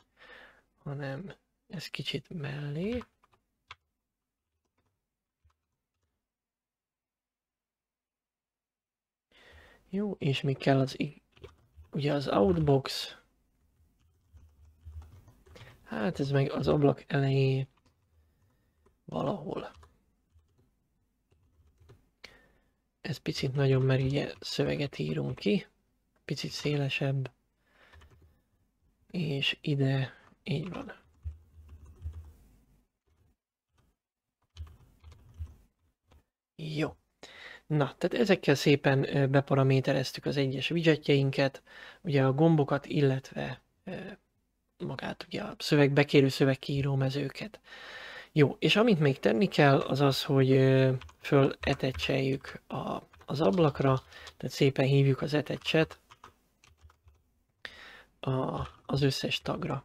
hanem ez kicsit mellé. Jó, és mi kell az Ugye az outbox, hát ez meg az ablak elejé valahol. Ez picit nagyon, mert ugye szöveget írunk ki, picit szélesebb, és ide így van. Jó. Na, tehát ezekkel szépen beparamétereztük az egyes widgetjeinket, ugye a gombokat, illetve magát ugye a szöveg, bekérő szöveg mezőket. Jó, és amit még tenni kell, az az, hogy föletetseljük a, az ablakra, tehát szépen hívjuk az etetset a, az összes tagra.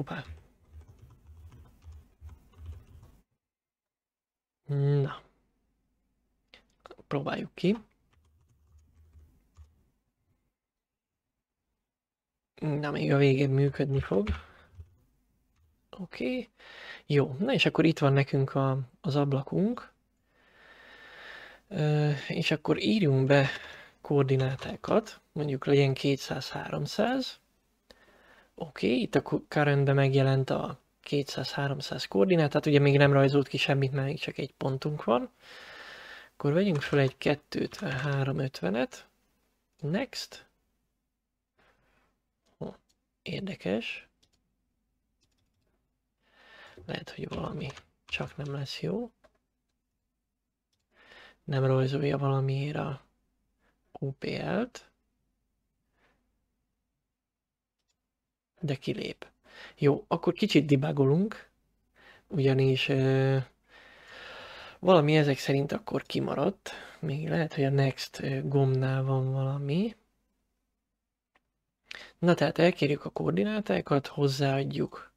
Hoppá. Na. Próbáljuk ki. Na, még a végén működni fog. Oké. Okay. Jó, na és akkor itt van nekünk a, az ablakunk. Ö, és akkor írjunk be koordinátákat, mondjuk legyen 200-300. Oké, okay, itt a currentben megjelent a 200-300 koordinátát, ugye még nem rajzolt ki semmit, mert még csak egy pontunk van. Akkor vegyünk fel egy 350 et Next. Oh, érdekes. Lehet, hogy valami csak nem lesz jó. Nem rajzolja valamiért a UPL-t. de kilép. Jó, akkor kicsit dibágolunk, ugyanis ö, valami ezek szerint akkor kimaradt. Még lehet, hogy a next gomnál van valami. Na tehát elkérjük a koordinátákat, hozzáadjuk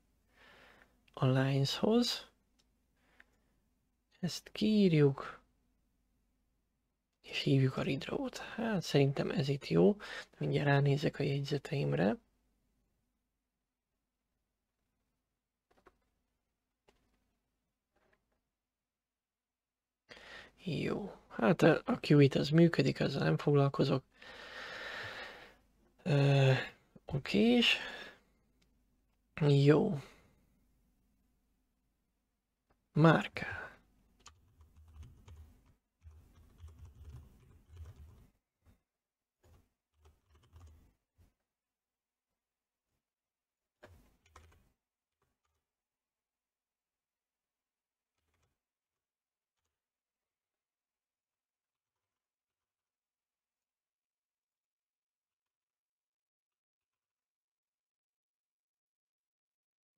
a lineshoz, Ezt kiírjuk, és hívjuk a redraw-t. Hát szerintem ez itt jó. Mindjárt ránézek a jegyzeteimre. Jó, hát a Qt az működik, azzal nem foglalkozok. Uh, Oké, és jó. Márkák.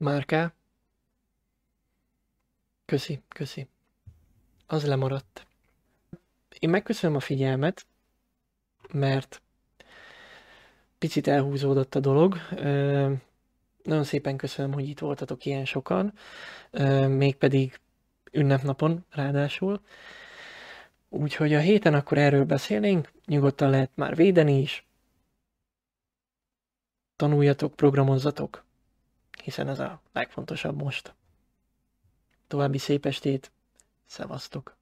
Márká. Köszi, köszi. Az lemaradt. Én megköszönöm a figyelmet, mert picit elhúzódott a dolog. nagyon szépen köszönöm, hogy itt voltatok ilyen sokan, mégpedig ünnepnapon ráadásul. Úgyhogy a héten akkor erről beszélnénk, nyugodtan lehet már védeni is. Tanuljatok, programozzatok hiszen ez a legfontosabb most. További szép estét, szevasztok!